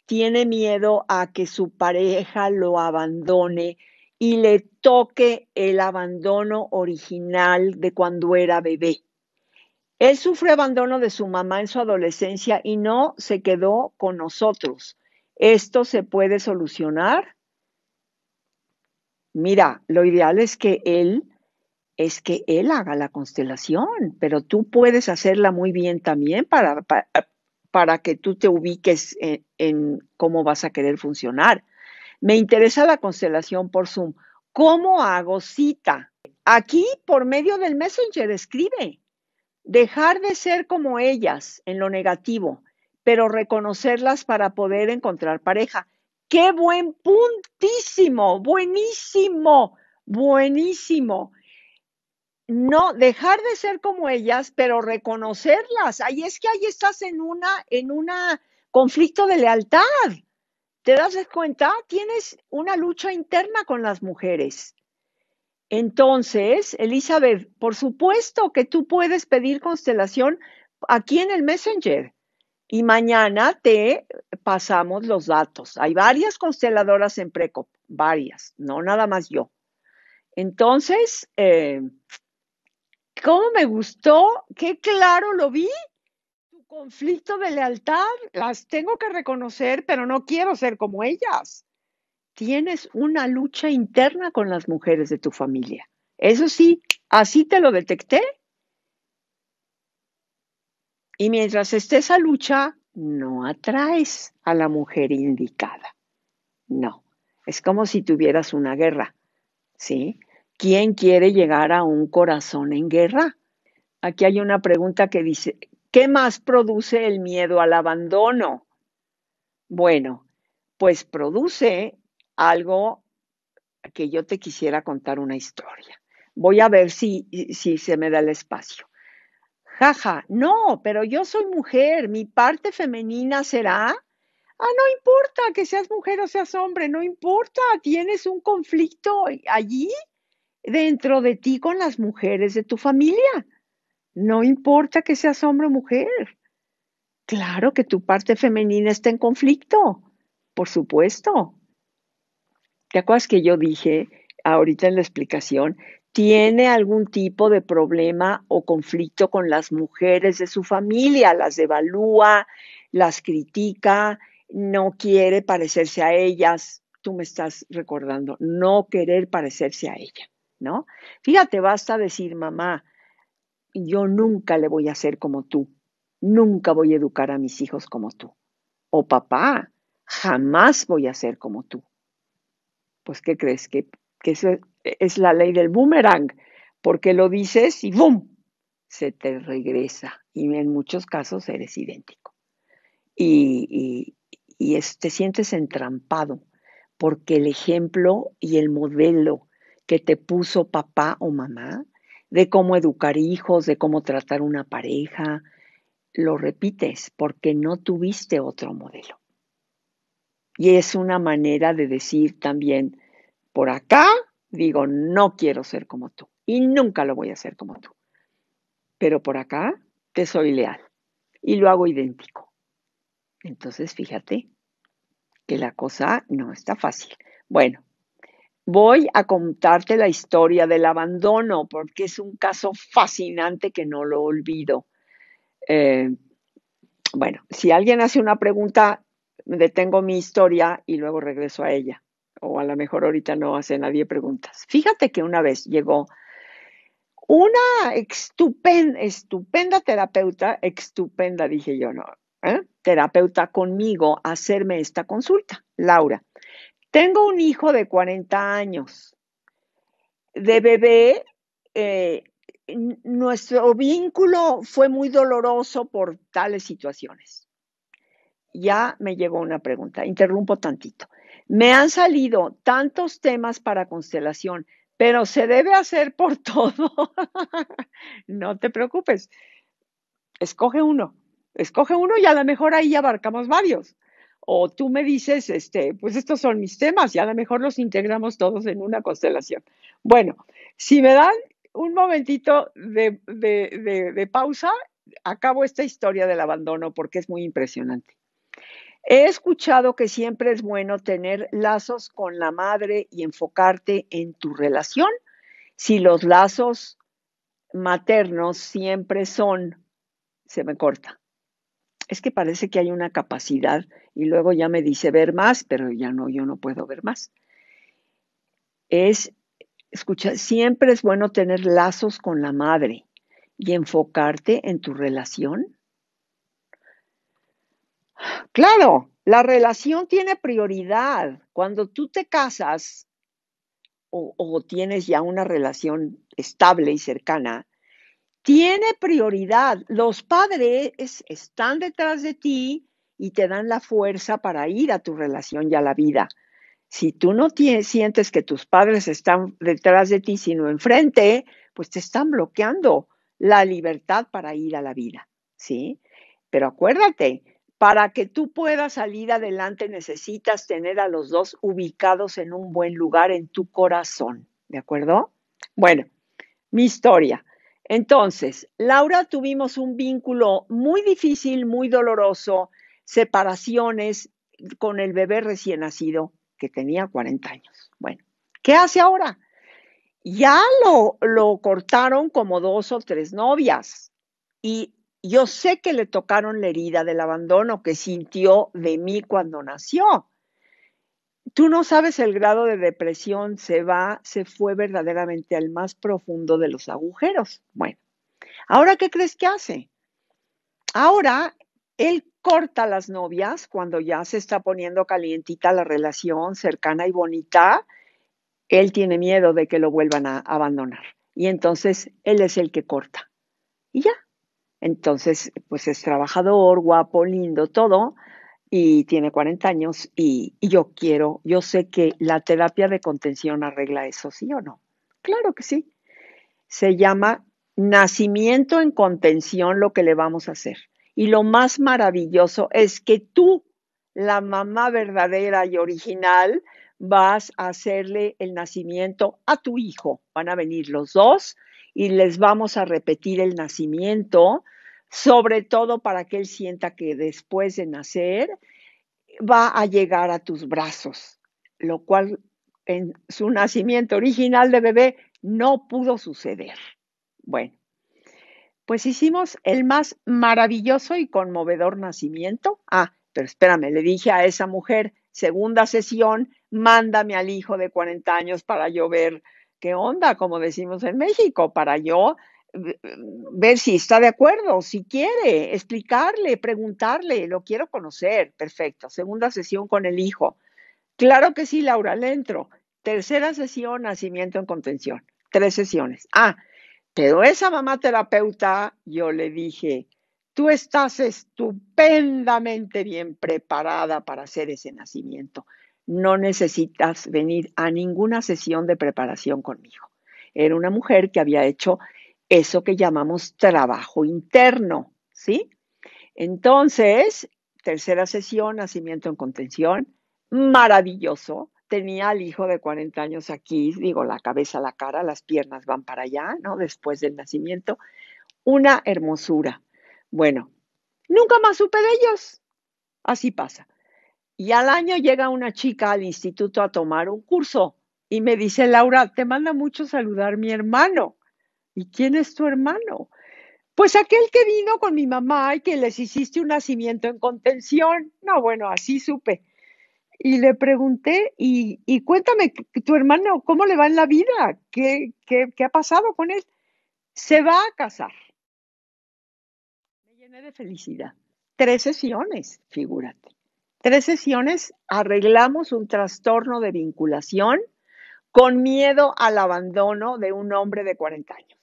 tiene miedo a que su pareja lo abandone y le toque el abandono original de cuando era bebé. Él sufre abandono de su mamá en su adolescencia y no se quedó con nosotros. ¿Esto se puede solucionar? Mira, lo ideal es que él es que él haga la constelación, pero tú puedes hacerla muy bien también para, eh, para, que tú te ubiques en, en, cómo vas a querer funcionar. Me interesa la constelación por Zoom. ¿Cómo hago cita? Aquí, por medio del Messenger, escribe. Dejar de ser como ellas en lo negativo, pero reconocerlas para poder encontrar pareja. ¡Qué buen puntísimo! Buenísimo, buenísimo no dejar de ser como ellas, pero reconocerlas. Ahí es que ahí estás en una en una conflicto de lealtad. ¿Te das cuenta? Tienes una lucha interna con las mujeres. Entonces, Elizabeth, por supuesto que tú puedes pedir constelación aquí en el Messenger. Y mañana te pasamos los datos. Hay varias consteladoras en Precop, varias, no nada más yo. Entonces, eh, cómo me gustó, qué claro lo vi. Tu conflicto de lealtad, las tengo que reconocer, pero no quiero ser como ellas. Tienes una lucha interna con las mujeres de tu familia. Eso sí, así te lo detecté. Y mientras esté esa lucha, no atraes a la mujer indicada. No, es como si tuvieras una guerra, ¿sí? ¿quién quiere llegar a un corazón en guerra? Aquí hay una pregunta que dice, ¿qué más produce el miedo al abandono? Bueno, pues produce algo que yo te quisiera contar una historia. Voy a ver si, si se me da el espacio. Jaja, no, pero yo soy mujer, mi parte femenina será. Ah, no importa que seas mujer o seas hombre, no importa, tienes un conflicto allí dentro de ti con las mujeres de tu familia. No importa que seas hombre o mujer. Claro que tu parte femenina está en conflicto, por supuesto. ¿Te acuerdas que yo dije ahorita en la explicación? Tiene algún tipo de problema o conflicto con las mujeres de su familia, las evalúa, las critica, no quiere parecerse a ellas. Tú me estás recordando, no querer parecerse a ella. ¿no? Fíjate, basta decir, mamá, yo nunca le voy a hacer como tú, nunca voy a educar a mis hijos como tú. O papá, jamás voy a ser como tú. Pues, ¿qué crees? Que, eso es, la ley del boomerang, porque lo dices y ¡boom! Se te regresa y en muchos casos eres idéntico. Y, y, te sientes entrampado porque el ejemplo y el modelo que te puso papá o mamá, de cómo educar hijos, de cómo tratar una pareja, lo repites porque no tuviste otro modelo. Y es una manera de decir también, por acá digo, no quiero ser como tú y nunca lo voy a ser como tú. Pero por acá te soy leal y lo hago idéntico. Entonces, fíjate que la cosa no está fácil. Bueno, Voy a contarte la historia del abandono porque es un caso fascinante que no lo olvido. Eh, bueno, si alguien hace una pregunta, detengo mi historia y luego regreso a ella. O a lo mejor ahorita no hace nadie preguntas. Fíjate que una vez llegó una estupenda, terapeuta, estupenda dije yo, no, ¿Eh? terapeuta conmigo a hacerme esta consulta, Laura. Tengo un hijo de 40 años. De bebé, eh, nuestro vínculo fue muy doloroso por tales situaciones. Ya me llegó una pregunta, interrumpo tantito. Me han salido tantos temas para constelación, pero se debe hacer por [laughs] todo. no te preocupes. Escoge uno. Escoge uno y a lo mejor ahí abarcamos varios o tú me dices, este, pues estos son mis temas y a lo mejor los integramos todos en una constelación. Bueno, si me dan un momentito de, de pausa, acabo esta historia del abandono porque es muy impresionante. He escuchado que siempre es bueno tener lazos con la madre y enfocarte en tu relación si los lazos maternos siempre son, se me corta, es que parece que hay una capacidad y luego ya me dice ver más, pero ya no, yo no puedo ver más. Es, escucha, siempre es bueno tener lazos con la madre y enfocarte en tu relación. Claro, la relación tiene prioridad. Cuando tú te casas o, tienes ya una relación estable y cercana, tiene prioridad. Los padres están detrás de ti y te dan la fuerza para ir a tu relación y a la vida. Si tú no sientes que tus padres están detrás de ti, sino enfrente, pues te están bloqueando la libertad para ir a la vida, ¿sí? Pero acuérdate, para que tú puedas salir adelante necesitas tener a los dos ubicados en un buen lugar en tu corazón, ¿de acuerdo? Bueno, mi historia. Entonces, Laura tuvimos un vínculo muy difícil, muy doloroso, separaciones con el bebé recién nacido que tenía 40 años. Bueno, ¿qué hace ahora? Ya lo, lo cortaron como dos o tres novias y yo sé que le tocaron la herida del abandono que sintió de mí cuando nació tú no sabes el grado de depresión, se va, se fue verdaderamente al más profundo de los agujeros. Bueno, ahora, ¿qué crees que hace? Ahora, él corta las novias cuando ya se está poniendo calientita la relación cercana y bonita. Él tiene miedo de que lo vuelvan a abandonar. Y entonces él es el que corta. Y ya. Entonces, pues es trabajador, guapo, lindo, todo, y tiene 40 años y, yo quiero, yo sé que la terapia de contención arregla eso, ¿sí o no? Claro que sí. Se llama nacimiento en contención lo que le vamos a hacer. Y lo más maravilloso es que tú, la mamá verdadera y original, vas a hacerle el nacimiento a tu hijo. Van a venir los dos y les vamos a repetir el nacimiento sobre todo para que él sienta que después de nacer va a llegar a tus brazos, lo cual en su nacimiento original de bebé no pudo suceder. Bueno, pues hicimos el más maravilloso y conmovedor nacimiento. Ah, pero espérame, le dije a esa mujer, segunda sesión, mándame al hijo de 40 años para yo ver qué onda, como decimos en México, para yo ver si está de acuerdo, si quiere, explicarle, preguntarle, lo quiero conocer, perfecto. Segunda sesión con el hijo. Claro que sí, Laura, le entro. Tercera sesión, nacimiento en contención. Tres sesiones. Ah, pero esa mamá terapeuta, yo le dije, tú estás estupendamente bien preparada para hacer ese nacimiento. No necesitas venir a ninguna sesión de preparación conmigo. Era una mujer que había hecho eso que llamamos trabajo interno, ¿sí? Entonces, tercera sesión, nacimiento en contención, maravilloso. Tenía al hijo de 40 años aquí, digo, la cabeza, la cara, las piernas van para allá, ¿no? Después del nacimiento. Una hermosura. Bueno, nunca más supe de ellos. Así pasa. Y al año llega una chica al instituto a tomar un curso y me dice, Laura, te manda mucho saludar mi hermano. ¿Y quién es tu hermano? Pues aquel que vino con mi mamá y que les hiciste un nacimiento en contención. No, bueno, así supe. Y le pregunté, y, cuéntame, tu hermano, ¿cómo le va en la vida? ¿Qué, qué ha pasado con él? Se va a casar. Me llené de felicidad. Tres sesiones, figúrate. Tres sesiones arreglamos un trastorno de vinculación con miedo al abandono de un hombre de 40 años.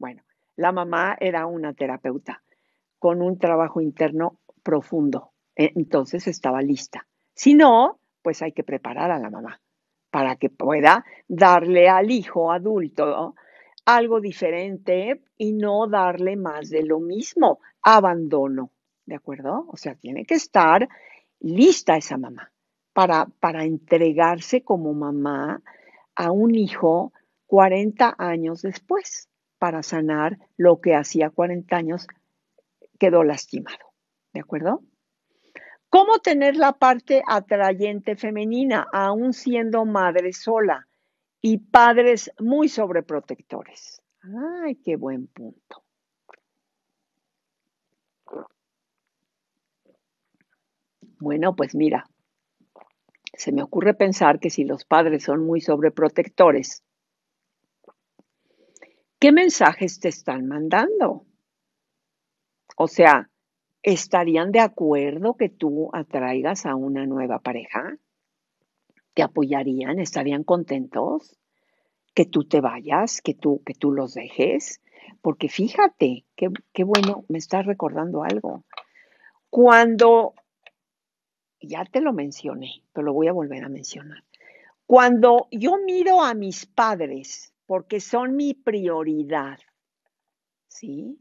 Bueno, la mamá era una terapeuta con un trabajo interno profundo, e, entonces estaba lista. Si no, pues hay que preparar a la mamá para que pueda darle al hijo adulto algo diferente y no darle más de lo mismo, abandono, ¿de acuerdo? O sea, tiene que estar lista esa mamá para, para entregarse como mamá a un hijo 40 años después para sanar lo que hacía 40 años quedó lastimado. ¿De acuerdo? ¿Cómo tener la parte atrayente femenina, aún siendo madre sola y padres muy sobreprotectores? ¡Ay, qué buen punto! Bueno, pues mira, se me ocurre pensar que si los padres son muy sobreprotectores, ¿Qué mensajes te están mandando? O sea, ¿estarían de acuerdo que tú atraigas a una nueva pareja? ¿Te apoyarían? ¿Estarían contentos? Que tú te vayas, que tú, que tú los dejes. Porque fíjate, qué, qué bueno, me estás recordando algo. Cuando, ya te lo mencioné, pero lo voy a volver a mencionar. Cuando yo miro a mis padres porque son mi prioridad, ¿sí?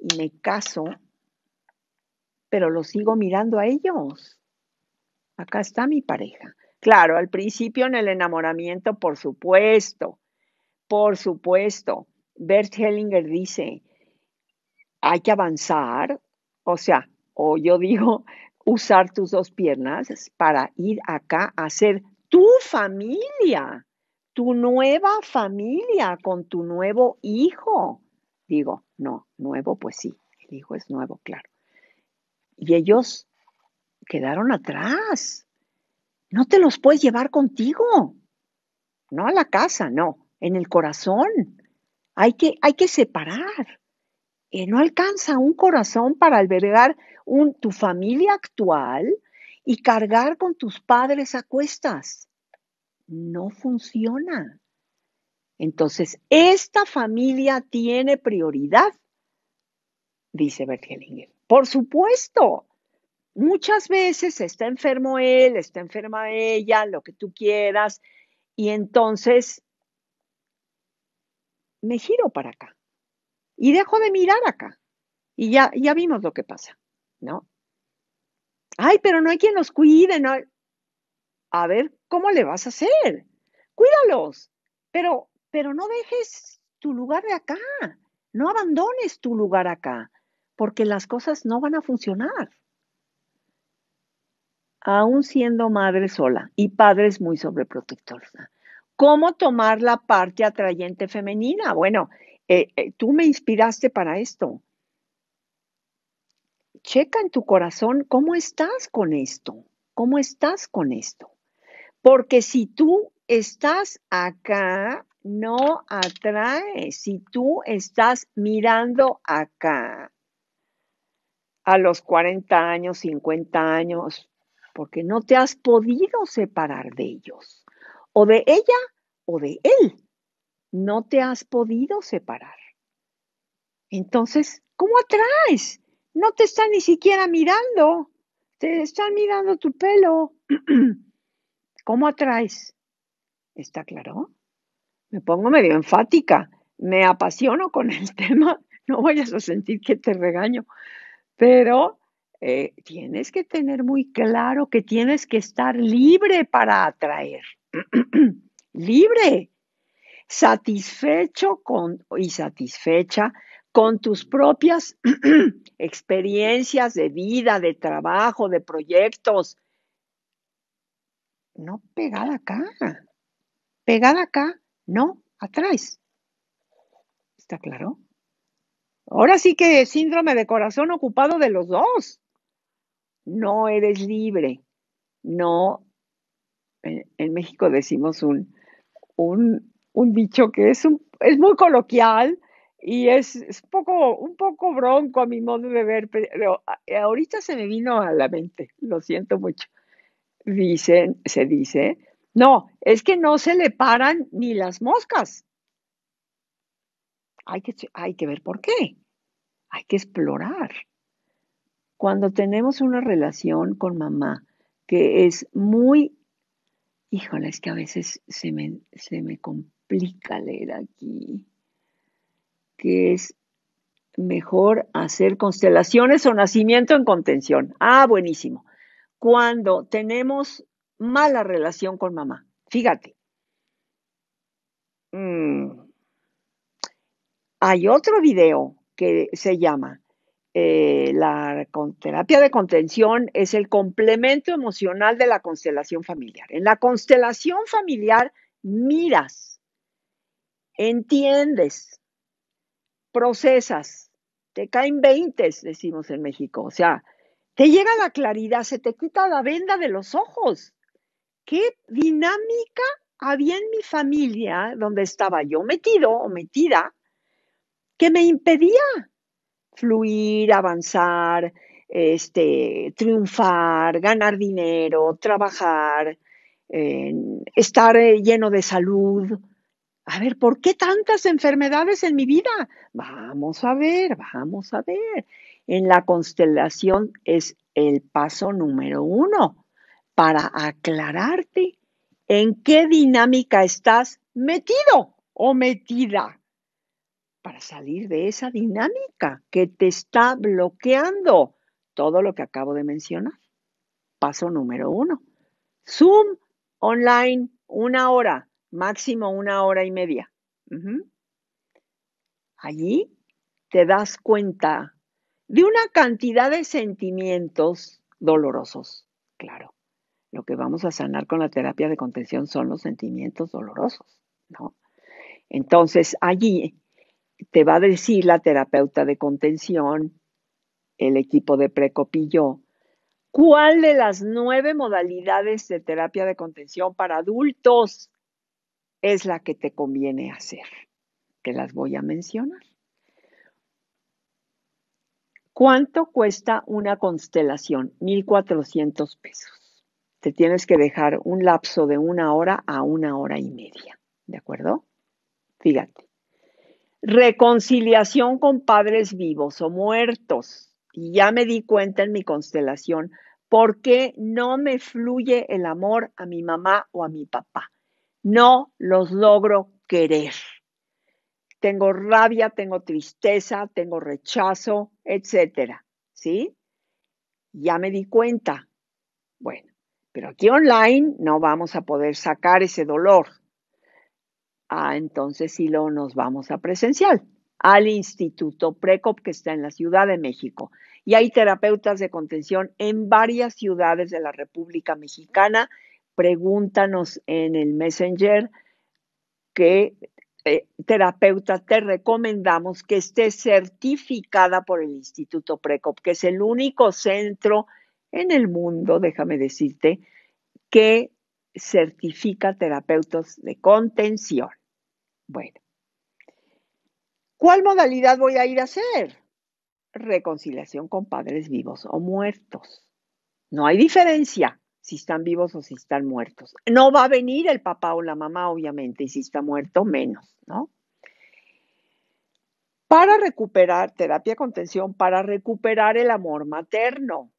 Y me caso, pero lo sigo mirando a ellos. Acá está mi pareja. Claro, al principio en el enamoramiento, por supuesto, por supuesto. Bert Hellinger dice, hay que avanzar, o sea, o yo digo, [laughs] usar tus dos piernas para ir acá a ser tu familia tu nueva familia, con tu nuevo hijo. Digo, no, nuevo, pues sí, el hijo es nuevo, claro. Y ellos quedaron atrás. No te los puedes llevar contigo. No a la casa, no, en el corazón. Hay que, hay que separar. Eh, no alcanza un corazón para albergar un, tu familia actual y cargar con tus padres a cuestas no funciona. Entonces, esta familia tiene prioridad, dice Bergelinger. Por supuesto, muchas veces está enfermo él, está enferma ella, lo que tú quieras, y entonces me giro para acá y dejo de mirar acá. Y ya, ya vimos lo que pasa, ¿no? Ay, pero no hay quien nos cuide, ¿no? A ver, ¿cómo le vas a hacer? Cuídalos, pero, pero no dejes tu lugar de acá, no abandones tu lugar acá, porque las cosas no van a funcionar. Aún siendo madre sola y padres muy sobreprotectores. ¿Cómo tomar la parte atrayente femenina? Bueno, eh, eh, tú me inspiraste para esto. Checa en tu corazón cómo estás con esto, cómo estás con esto. Porque si tú estás acá, no atraes. Si tú estás mirando acá, a los 40 años, 50 años, porque no te has podido separar de ellos, o de ella o de él. No te has podido separar. Entonces, ¿cómo atraes? No te están ni siquiera mirando, te están mirando tu pelo. [clears throat] ¿Cómo atraes? ¿Está claro? Me pongo medio enfática, me apasiono con [laughs] el tema, no vayas a sentir que te regaño, pero eh, tienes que tener muy claro que tienes que estar libre para atraer, [clears throat] libre, satisfecho con, y satisfecha con tus propias [clears throat] experiencias de vida, de trabajo, de proyectos, no pegada acá. Pegada acá, no atrás. ¿Está claro? Ahora sí que síndrome de corazón ocupado de los dos. No eres libre. No. En, México decimos un, un, dicho que es, un, es muy coloquial y es, es poco, un poco bronco a mi modo de ver, pero eh, ahorita se me vino a la mente, lo siento mucho dicen, se dice, no, es que no se le paran ni las moscas. Hay que, hay que ver por qué. Hay que explorar. Cuando tenemos una relación con mamá que es muy, híjole, es que a veces se se me complica leer aquí, que es mejor hacer constelaciones o nacimiento en contención. Ah, buenísimo cuando tenemos mala relación con mamá. Fíjate. Mm. Hay otro video que se llama eh, La terapia de contención es el complemento emocional de la constelación familiar. En la constelación familiar miras, entiendes, procesas, te caen veintes, decimos en México. O sea, te llega la claridad, se te quita la venda de los ojos. ¿Qué dinámica había en mi familia donde estaba yo metido o metida que me impedía fluir, avanzar, este, triunfar, ganar dinero, trabajar, estar eh, lleno de salud. A ver, ¿por qué tantas enfermedades en mi vida? Vamos a ver, vamos a ver en la constelación es el paso número uno para aclararte en qué dinámica estás metido o metida para salir de esa dinámica que te está bloqueando todo lo que acabo de mencionar. Paso número uno. Zoom online una hora, máximo una hora y media. Allí te das cuenta de una cantidad de sentimientos dolorosos. Claro, lo que vamos a sanar con la terapia de contención son los sentimientos dolorosos, ¿no? Entonces, allí te va a decir la terapeuta de contención, el equipo de Precopillo, cuál de las nueve modalidades de terapia de contención para adultos es la que te conviene hacer. Te las voy a mencionar. ¿Cuánto cuesta una constelación? 1.400 pesos. Te tienes que dejar un lapso de una hora a una hora y media. ¿De acuerdo? Fíjate. Reconciliación con padres vivos o muertos. Y ya me di cuenta en mi constelación por qué no me fluye el amor a mi mamá o a mi papá. No los logro querer tengo rabia, tengo tristeza, tengo rechazo, etcétera, ¿sí? Ya me di cuenta. Bueno, pero aquí online no vamos a poder sacar ese dolor. Ah, entonces sí lo nos vamos a presencial al Instituto Precop que está en la Ciudad de México. Y hay terapeutas de contención en varias ciudades de la República Mexicana. Pregúntanos en el Messenger que este terapeuta, te recomendamos que estés certificada por el Instituto PRECOP, que es el único centro en el mundo, déjame decirte, que certifica terapeutas de contención. Bueno, ¿cuál modalidad voy a ir a hacer? Reconciliación con padres vivos o muertos. No hay diferencia si están vivos o si están muertos. No va a venir el papá o la mamá, obviamente, y si está muerto, menos, ¿no? Para recuperar terapia contención, para recuperar el amor materno,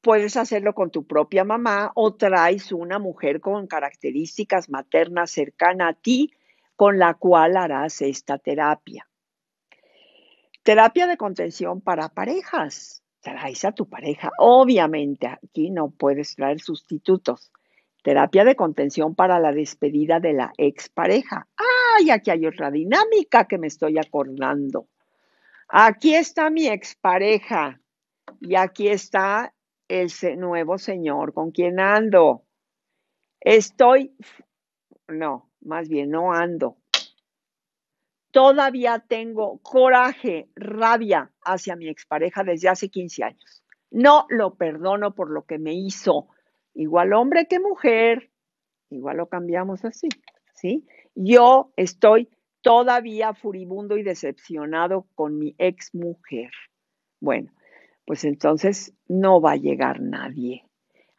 puedes hacerlo con tu propia mamá o traes una mujer con características maternas cercana a ti con la cual harás esta terapia. Terapia de contención para parejas traes a tu pareja. Obviamente, aquí no puedes traer sustitutos. Terapia de contención para la despedida de la expareja. ¡Ay, aquí hay otra dinámica que me estoy acordando! Aquí está mi expareja y aquí está ese nuevo señor con quien ando. Estoy, no, más bien no ando, todavía tengo coraje, rabia hacia mi expareja desde hace 15 años. No lo perdono por lo que me hizo. Igual hombre que mujer, igual lo cambiamos así, ¿sí? Yo estoy todavía furibundo y decepcionado con mi ex mujer. Bueno, pues entonces no va a llegar nadie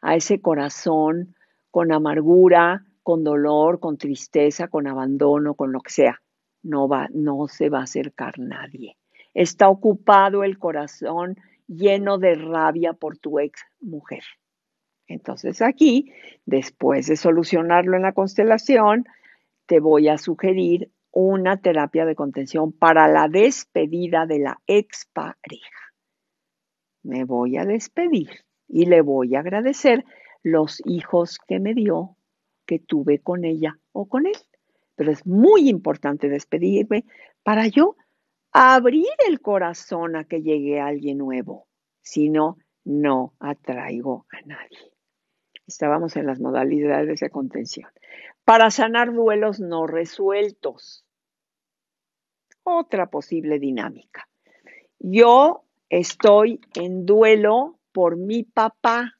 a ese corazón con amargura, con dolor, con tristeza, con abandono, con lo que sea no, va, no se va a acercar nadie. Está ocupado el corazón lleno de rabia por tu ex mujer. Entonces aquí, después de solucionarlo en la constelación, te voy a sugerir una terapia de contención para la despedida de la expareja. Me voy a despedir y le voy a agradecer los hijos que me dio, que tuve con ella o con él pero es muy importante despedirme para yo abrir el corazón a que llegue alguien nuevo. Si no, no atraigo a nadie. Estábamos en las modalidades de contención. Para sanar duelos no resueltos. Otra posible dinámica. Yo estoy en duelo por mi papá,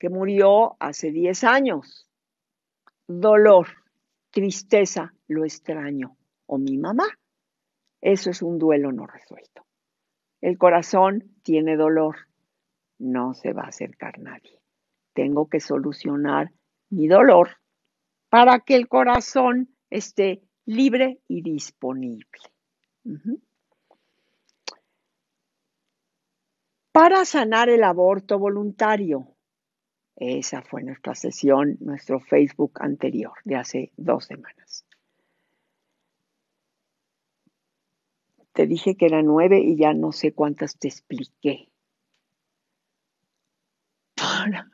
que murió hace 10 años. Dolor tristeza, lo extraño o mi mamá. Eso es un duelo no resuelto. El corazón tiene dolor, no se va a acercar nadie. Tengo que solucionar mi dolor para que el corazón esté libre y disponible. Para sanar el aborto voluntario, esa fue nuestra sesión, nuestro Facebook anterior de hace dos semanas. Te dije que era nueve y ya no sé cuántas te expliqué. Para,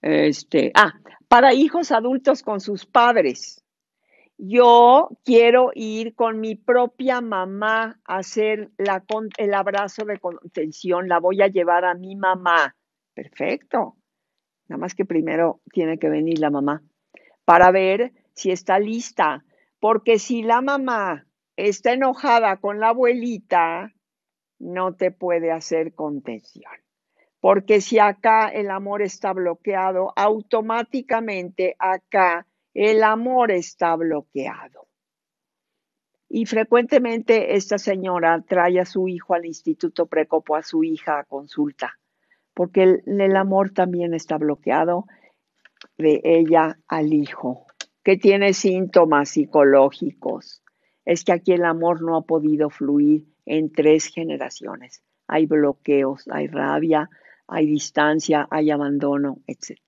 este, ah, para hijos adultos con sus padres. Yo quiero ir con mi propia mamá a hacer el abrazo de contención. La voy a llevar a mi mamá. Perfecto. Nada más que primero tiene que venir la mamá para ver si está lista. Porque si la mamá está enojada con la abuelita, no te puede hacer contención. Porque si acá el amor está bloqueado, automáticamente acá el amor está bloqueado. Y frecuentemente esta señora trae a su hijo al instituto precopo, a su hija a consulta porque el, amor también está bloqueado de ella al hijo, que tiene síntomas psicológicos. Es que aquí el amor no ha podido fluir en tres generaciones. Hay bloqueos, hay rabia, hay distancia, hay abandono, etc.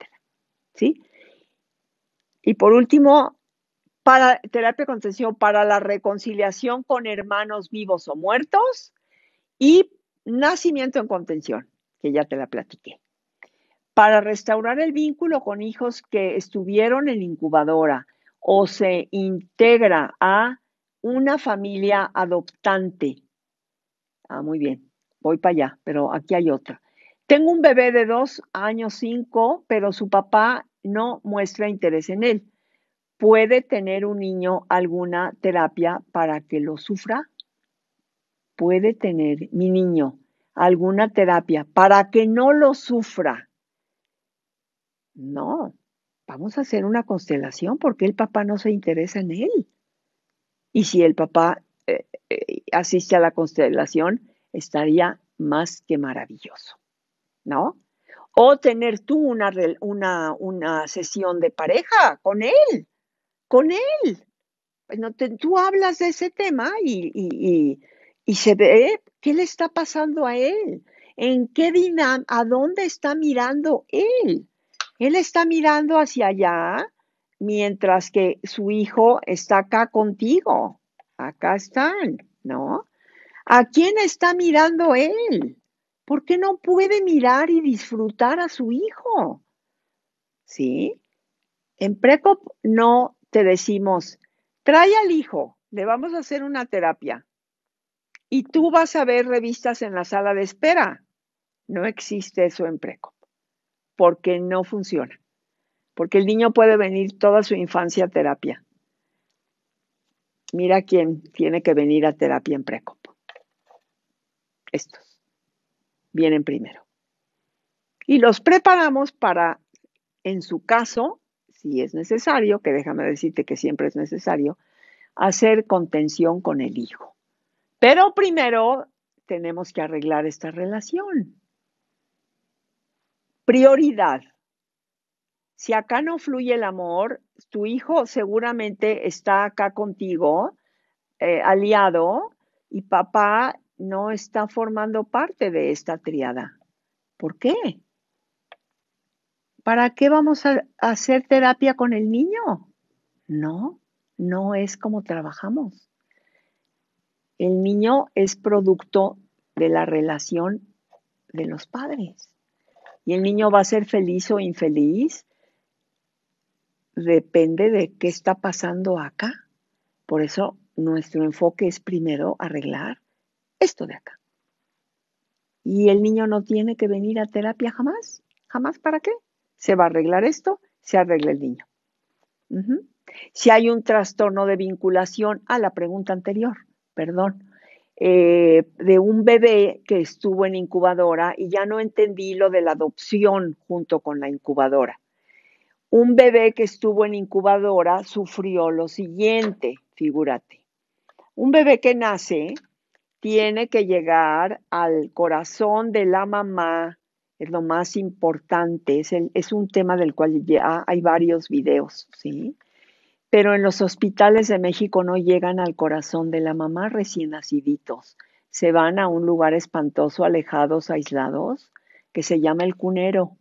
¿Sí? Y por último, para terapia contención, para la reconciliación con hermanos vivos o muertos y nacimiento en contención que ya te la platiqué. Para restaurar el vínculo con hijos que estuvieron en incubadora o se integra a una familia adoptante. Ah, muy bien, voy para allá, pero aquí hay otra. Tengo un bebé de dos años, cinco, pero su papá no muestra interés en él. ¿Puede tener un niño alguna terapia para que lo sufra? Puede tener mi niño alguna terapia para que no lo sufra. No, vamos a hacer una constelación porque el papá no se interesa en él. Y si el papá eh, eh, asiste a la constelación, estaría más que maravilloso, ¿no? O tener tú una, una, una sesión de pareja con él, con él. tú hablas de ese tema y y se ve qué le está pasando a él, en qué dinam a dónde está mirando él. Él está mirando hacia allá, mientras que su hijo está acá contigo. Acá están, ¿no? ¿A quién está mirando él? ¿Por qué no puede mirar y disfrutar a su hijo? ¿Sí? En Precop no te decimos, trae al hijo, le vamos a hacer una terapia y tú vas a ver revistas en la sala de espera. No existe eso en preco porque no funciona, porque el niño puede venir toda su infancia a terapia. Mira quién tiene que venir a terapia en Precop. Estos vienen primero. Y los preparamos para, en su caso, si es necesario, que déjame decirte que siempre es necesario, hacer contención con el hijo. Pero primero tenemos que arreglar esta relación. Prioridad. Si acá no fluye el amor, tu hijo seguramente está acá contigo, eh, aliado, y papá no está formando parte de esta triada. ¿Por qué? ¿Para qué vamos a hacer terapia con el niño? No, no es como trabajamos. El niño es producto de la relación de los padres. Y el niño va a ser feliz o infeliz. Depende de qué está pasando acá. Por eso nuestro enfoque es primero arreglar esto de acá. Y el niño no tiene que venir a terapia jamás. ¿Jamás para qué? Se va a arreglar esto, se arregla el niño. Si hay un trastorno de vinculación a la pregunta anterior, perdón, eh, de un bebé que estuvo en incubadora y ya no entendí lo de la adopción junto con la incubadora. Un bebé que estuvo en incubadora sufrió lo siguiente, figúrate. Un bebé que nace tiene que llegar al corazón de la mamá, es lo más importante, es, es un tema del cual ya hay varios videos, ¿sí? pero en los hospitales de México no llegan al corazón de la mamá recién naciditos. Se van a un lugar espantoso, alejados, aislados, que se llama el cunero,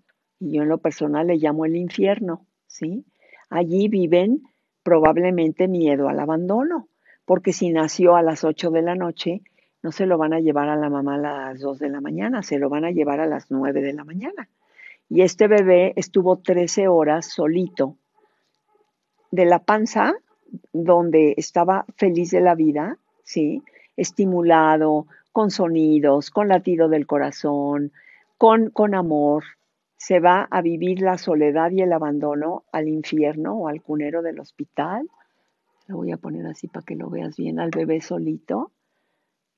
y yo en lo personal le llamo el infierno, ¿sí? Allí viven probablemente miedo al abandono, porque si nació a las 8 de la noche, no se lo van a llevar a la mamá a las 2 de la mañana, se lo van a llevar a las 9 de la mañana. Y este bebé estuvo 13 horas solito de la panza, donde estaba feliz de la vida, ¿sí? Estimulado, con sonidos, con latido del corazón, con, con amor, se va a vivir la soledad y el abandono al infierno o al cunero del hospital. Lo voy a poner así para que lo veas bien, al bebé solito.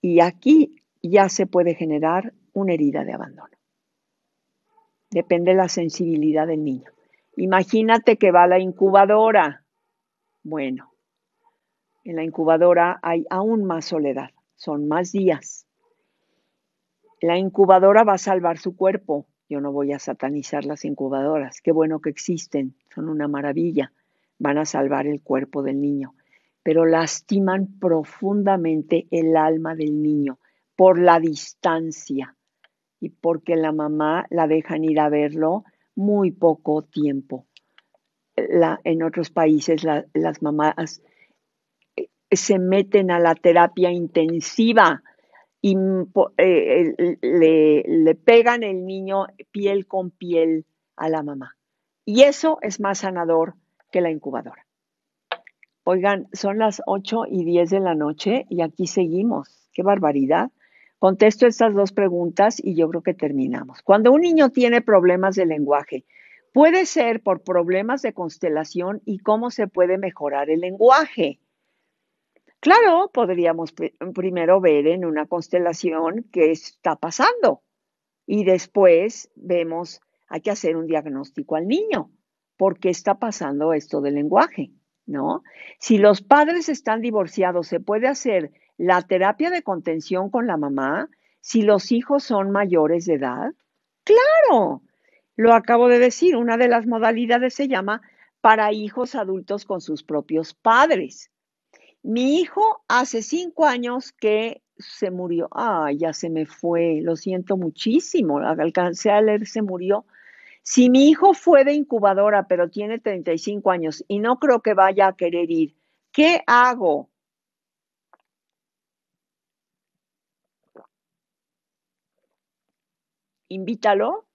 Y aquí ya se puede generar una herida de abandono. Depende de la sensibilidad del niño. Imagínate que va a la incubadora bueno, en la incubadora hay aún más soledad, son más días. La incubadora va a salvar su cuerpo. Yo no voy a satanizar las incubadoras. Qué bueno que existen, son una maravilla. Van a salvar el cuerpo del niño, pero lastiman profundamente el alma del niño por la distancia y porque la mamá la dejan ir a verlo muy poco tiempo en otros países las mamás eh, se meten a la terapia intensiva y eh, le, le, pegan el niño piel con piel a la mamá. Y eso es más sanador que la incubadora. Oigan, son las 8 y 10 de la noche y aquí seguimos. Qué barbaridad. Contesto estas dos preguntas y yo creo que terminamos. Cuando un niño tiene problemas de lenguaje, Puede ser por problemas de constelación y cómo se puede mejorar el lenguaje. Claro, podríamos primero ver en una constelación qué está pasando y después vemos, hay que hacer un diagnóstico al niño, por qué está pasando esto del lenguaje, ¿no? Si los padres están divorciados, se puede hacer la terapia de contención con la mamá si los hijos son mayores de edad. Claro, lo acabo de decir, una de las modalidades se llama para hijos adultos con sus propios padres. Mi hijo hace cinco años que se murió. Ah, ya se me fue, lo siento muchísimo. Alcancé a leer, se murió. Si mi hijo fue de incubadora, pero tiene 35 años y no creo que vaya a querer ir, ¿qué hago? Invítalo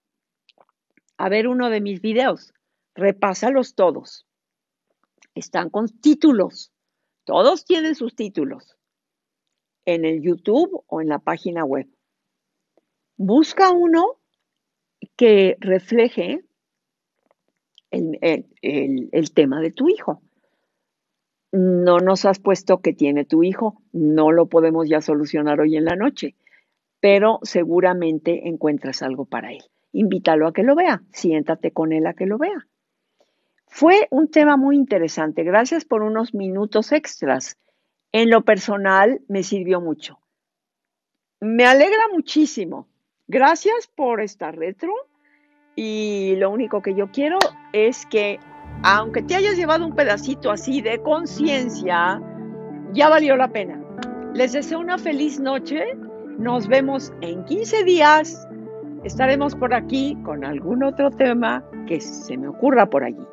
a ver uno de mis videos. Repásalos todos. Están con títulos. Todos tienen sus títulos en el YouTube o en la página web. Busca uno que refleje el, el, tema de tu hijo. No nos has puesto que tiene tu hijo, no lo podemos ya solucionar hoy en la noche, pero seguramente encuentras algo para él invítalo a que lo vea, siéntate con él a que lo vea. Fue un tema muy interesante. Gracias por unos minutos extras. En lo personal me sirvió mucho. Me alegra muchísimo. Gracias por estar retro. Y lo único que yo quiero es que, aunque te hayas llevado un pedacito así de conciencia, ya valió la pena. Les deseo una feliz noche. Nos vemos en 15 días. Estaremos por aquí con algún otro tema que se me ocurra por allí.